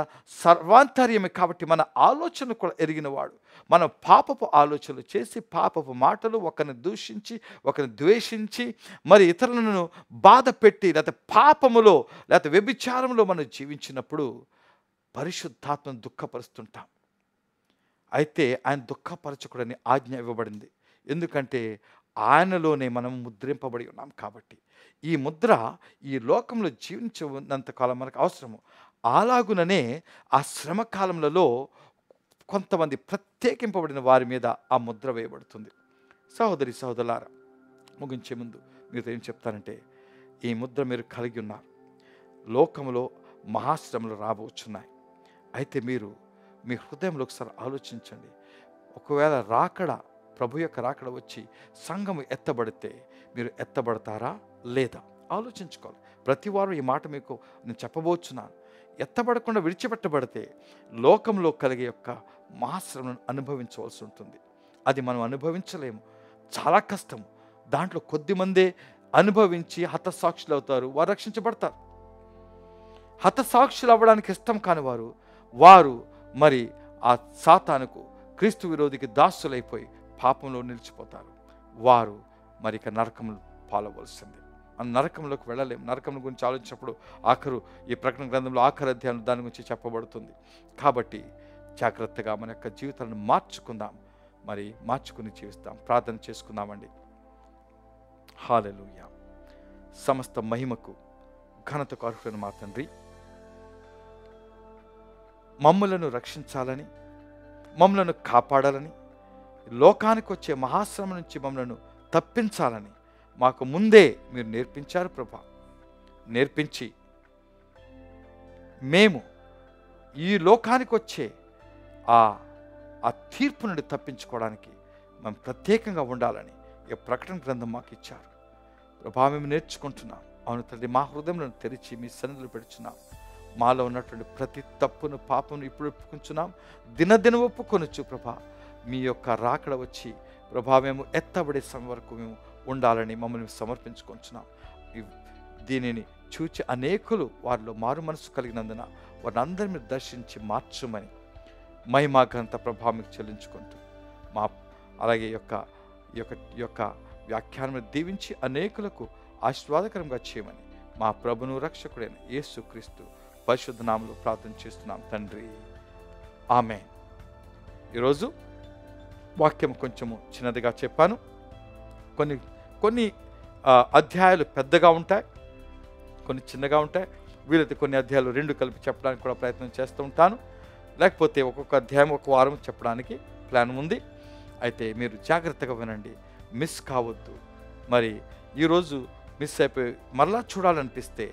సర్వాంతర్యమే కాబట్టి మన ఆలోచన కూడా ఎరిగినవాడు మనం పాపపు ఆలోచనలు చేసి పాపపు మాటలు ఒకరిని దూషించి ఒకరిని ద్వేషించి మరి ఇతరులను బాధ పెట్టి లేకపోతే పాపములో లేకపోతే వ్యభిచారంలో మనం జీవించినప్పుడు పరిశుద్ధాత్మను దుఃఖపరుస్తుంటాం అయితే ఆయన దుఃఖపరచకూడని ఆజ్ఞ ఇవ్వబడింది ఎందుకంటే ఆయనలోనే మనం ముద్రింపబడి ఉన్నాం కాబట్టి ఈ ముద్ర ఈ లోకంలో జీవించినంతకాలం మనకు అవసరము అలాగుననే ఆ శ్రమ కాలంలో కొంతమంది ప్రత్యేకింపబడిన వారి మీద ఆ ముద్ర వేయబడుతుంది సహోదరి సహోదరులారా ముగించే ముందు మీతో ఏం చెప్తానంటే ఈ ముద్ర మీరు కలిగి ఉన్నారు లోకంలో మహాశ్రమలు రాబోచున్నాయి అయితే మీరు మీ హృదయంలో ఒకసారి ఆలోచించండి ఒకవేళ రాకడా ప్రభు యొక్క రాకడ వచ్చి సంఘము ఎత్తబడితే మీరు ఎత్తబడతారా లేదా ఆలోచించుకోవాలి ప్రతి వారం ఈ మాట మీకు నేను చెప్పబోచున్నాను ఎత్తబడకుండా విడిచిపెట్టబడితే లోకంలో కలిగే యొక్క మహాశ్రమను అనుభవించవలసి ఉంటుంది అది మనం అనుభవించలేము చాలా కష్టం దాంట్లో కొద్దిమందే అనుభవించి హతసాక్షులు అవుతారు వారు రక్షించబడతారు హతసాక్షులు అవ్వడానికి ఇష్టం కాని వారు వారు మరి ఆ సాతానుకు క్రీస్తు విరోధికి దాసులైపోయి పాపంలో నిలిచిపోతారు వారు మరి ఇక నరకములు పాలవలసింది ఆ నరకంలోకి వెళ్ళలేం నరకం గురించి ఆలోచించినప్పుడు ఆఖరు ఈ ప్రకటన గ్రంథంలో ఆఖరి అధ్యాయం దాని గురించి చెప్పబడుతుంది కాబట్టి జాగ్రత్తగా మన యొక్క జీవితాలను మార్చుకుందాం మరి మార్చుకుని జీవిస్తాం ప్రార్థన చేసుకుందామండి హాలెలుయ సమస్త మహిమకు ఘనత అర్హులను మా తండ్రి మమ్ములను రక్షించాలని మమ్మలను కాపాడాలని లోకానికి వచ్చే మహాశ్రమ నుంచి మమ్మలను తప్పించాలని మాకు ముందే మీరు నేర్పించారు ప్రభా నేర్పించి మేము ఈ లోకానికి వచ్చే ఆ ఆ తీర్పు నుండి తప్పించుకోవడానికి మేము ప్రత్యేకంగా ఉండాలని ఈ ప్రకటన గ్రంథం మాకు ఇచ్చారు ప్రభా మేము నేర్చుకుంటున్నాం అవును తండ్రి మా హృదయంలో తెరిచి మీ సన్నిధిలో పెడుచున్నాం మాలో ఉన్నటువంటి ప్రతి తప్పును పాపను ఇప్పుడు ఒప్పుకుంటున్నాం దినదిన ఒప్పుకొనొచ్చు ప్రభా మీ యొక్క రాకడ వచ్చి ప్రభా మేము ఎత్తబడే సమయం వరకు మేము ఉండాలని మమ్మల్ని సమర్పించుకుంటున్నాం దీనిని చూచి అనేకులు వారిలో మారు మనసు కలిగినందున వారిని అందరినీ దర్శించి మార్చమని గ్రంత మహిమాఘంత మీకు చెల్లించుకుంటూ మా అలాగే యొక్క యొక్క యొక్క వ్యాఖ్యానం దీవించి అనేకులకు ఆశీర్వాదకరంగా చేయమని మా ప్రభును రక్షకుడైన యేసుక్రీస్తు పరిశుద్ధ ప్రార్థన చేస్తున్నాం తండ్రి ఆమె ఈరోజు వాక్యం కొంచెము చిన్నదిగా చెప్పాను కొన్ని కొన్ని అధ్యాయాలు పెద్దగా ఉంటాయి కొన్ని చిన్నగా ఉంటాయి వీలైతే కొన్ని అధ్యాయాలు రెండు కలిపి చెప్పడానికి కూడా ప్రయత్నం చేస్తూ ఉంటాను లేకపోతే ఒక్కొక్క అధ్యాయం ఒక వారం చెప్పడానికి ప్లాన్ ఉంది అయితే మీరు జాగ్రత్తగా వినండి మిస్ కావద్దు మరి ఈరోజు మిస్ అయిపోయి మరలా చూడాలనిపిస్తే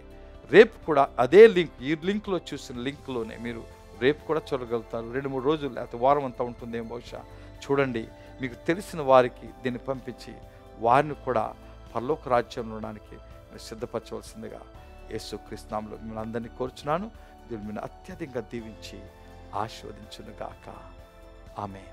రేపు కూడా అదే లింక్ ఈ లింక్లో చూసిన లింక్లోనే మీరు రేపు కూడా చూడగలుగుతారు రెండు మూడు రోజులు లేకపోతే వారం అంతా ఉంటుందేమో బహుశా చూడండి మీకు తెలిసిన వారికి దీన్ని పంపించి వారిని కూడా పరలోక రాజ్యంలో ఉండడానికి మీరు సిద్ధపరచవలసిందిగా యేసు కృష్ణంలో మిమ్మల్ని అందరినీ కోరుచున్నాను దీన్ని అత్యధికంగా దీవించి గాక ఆమె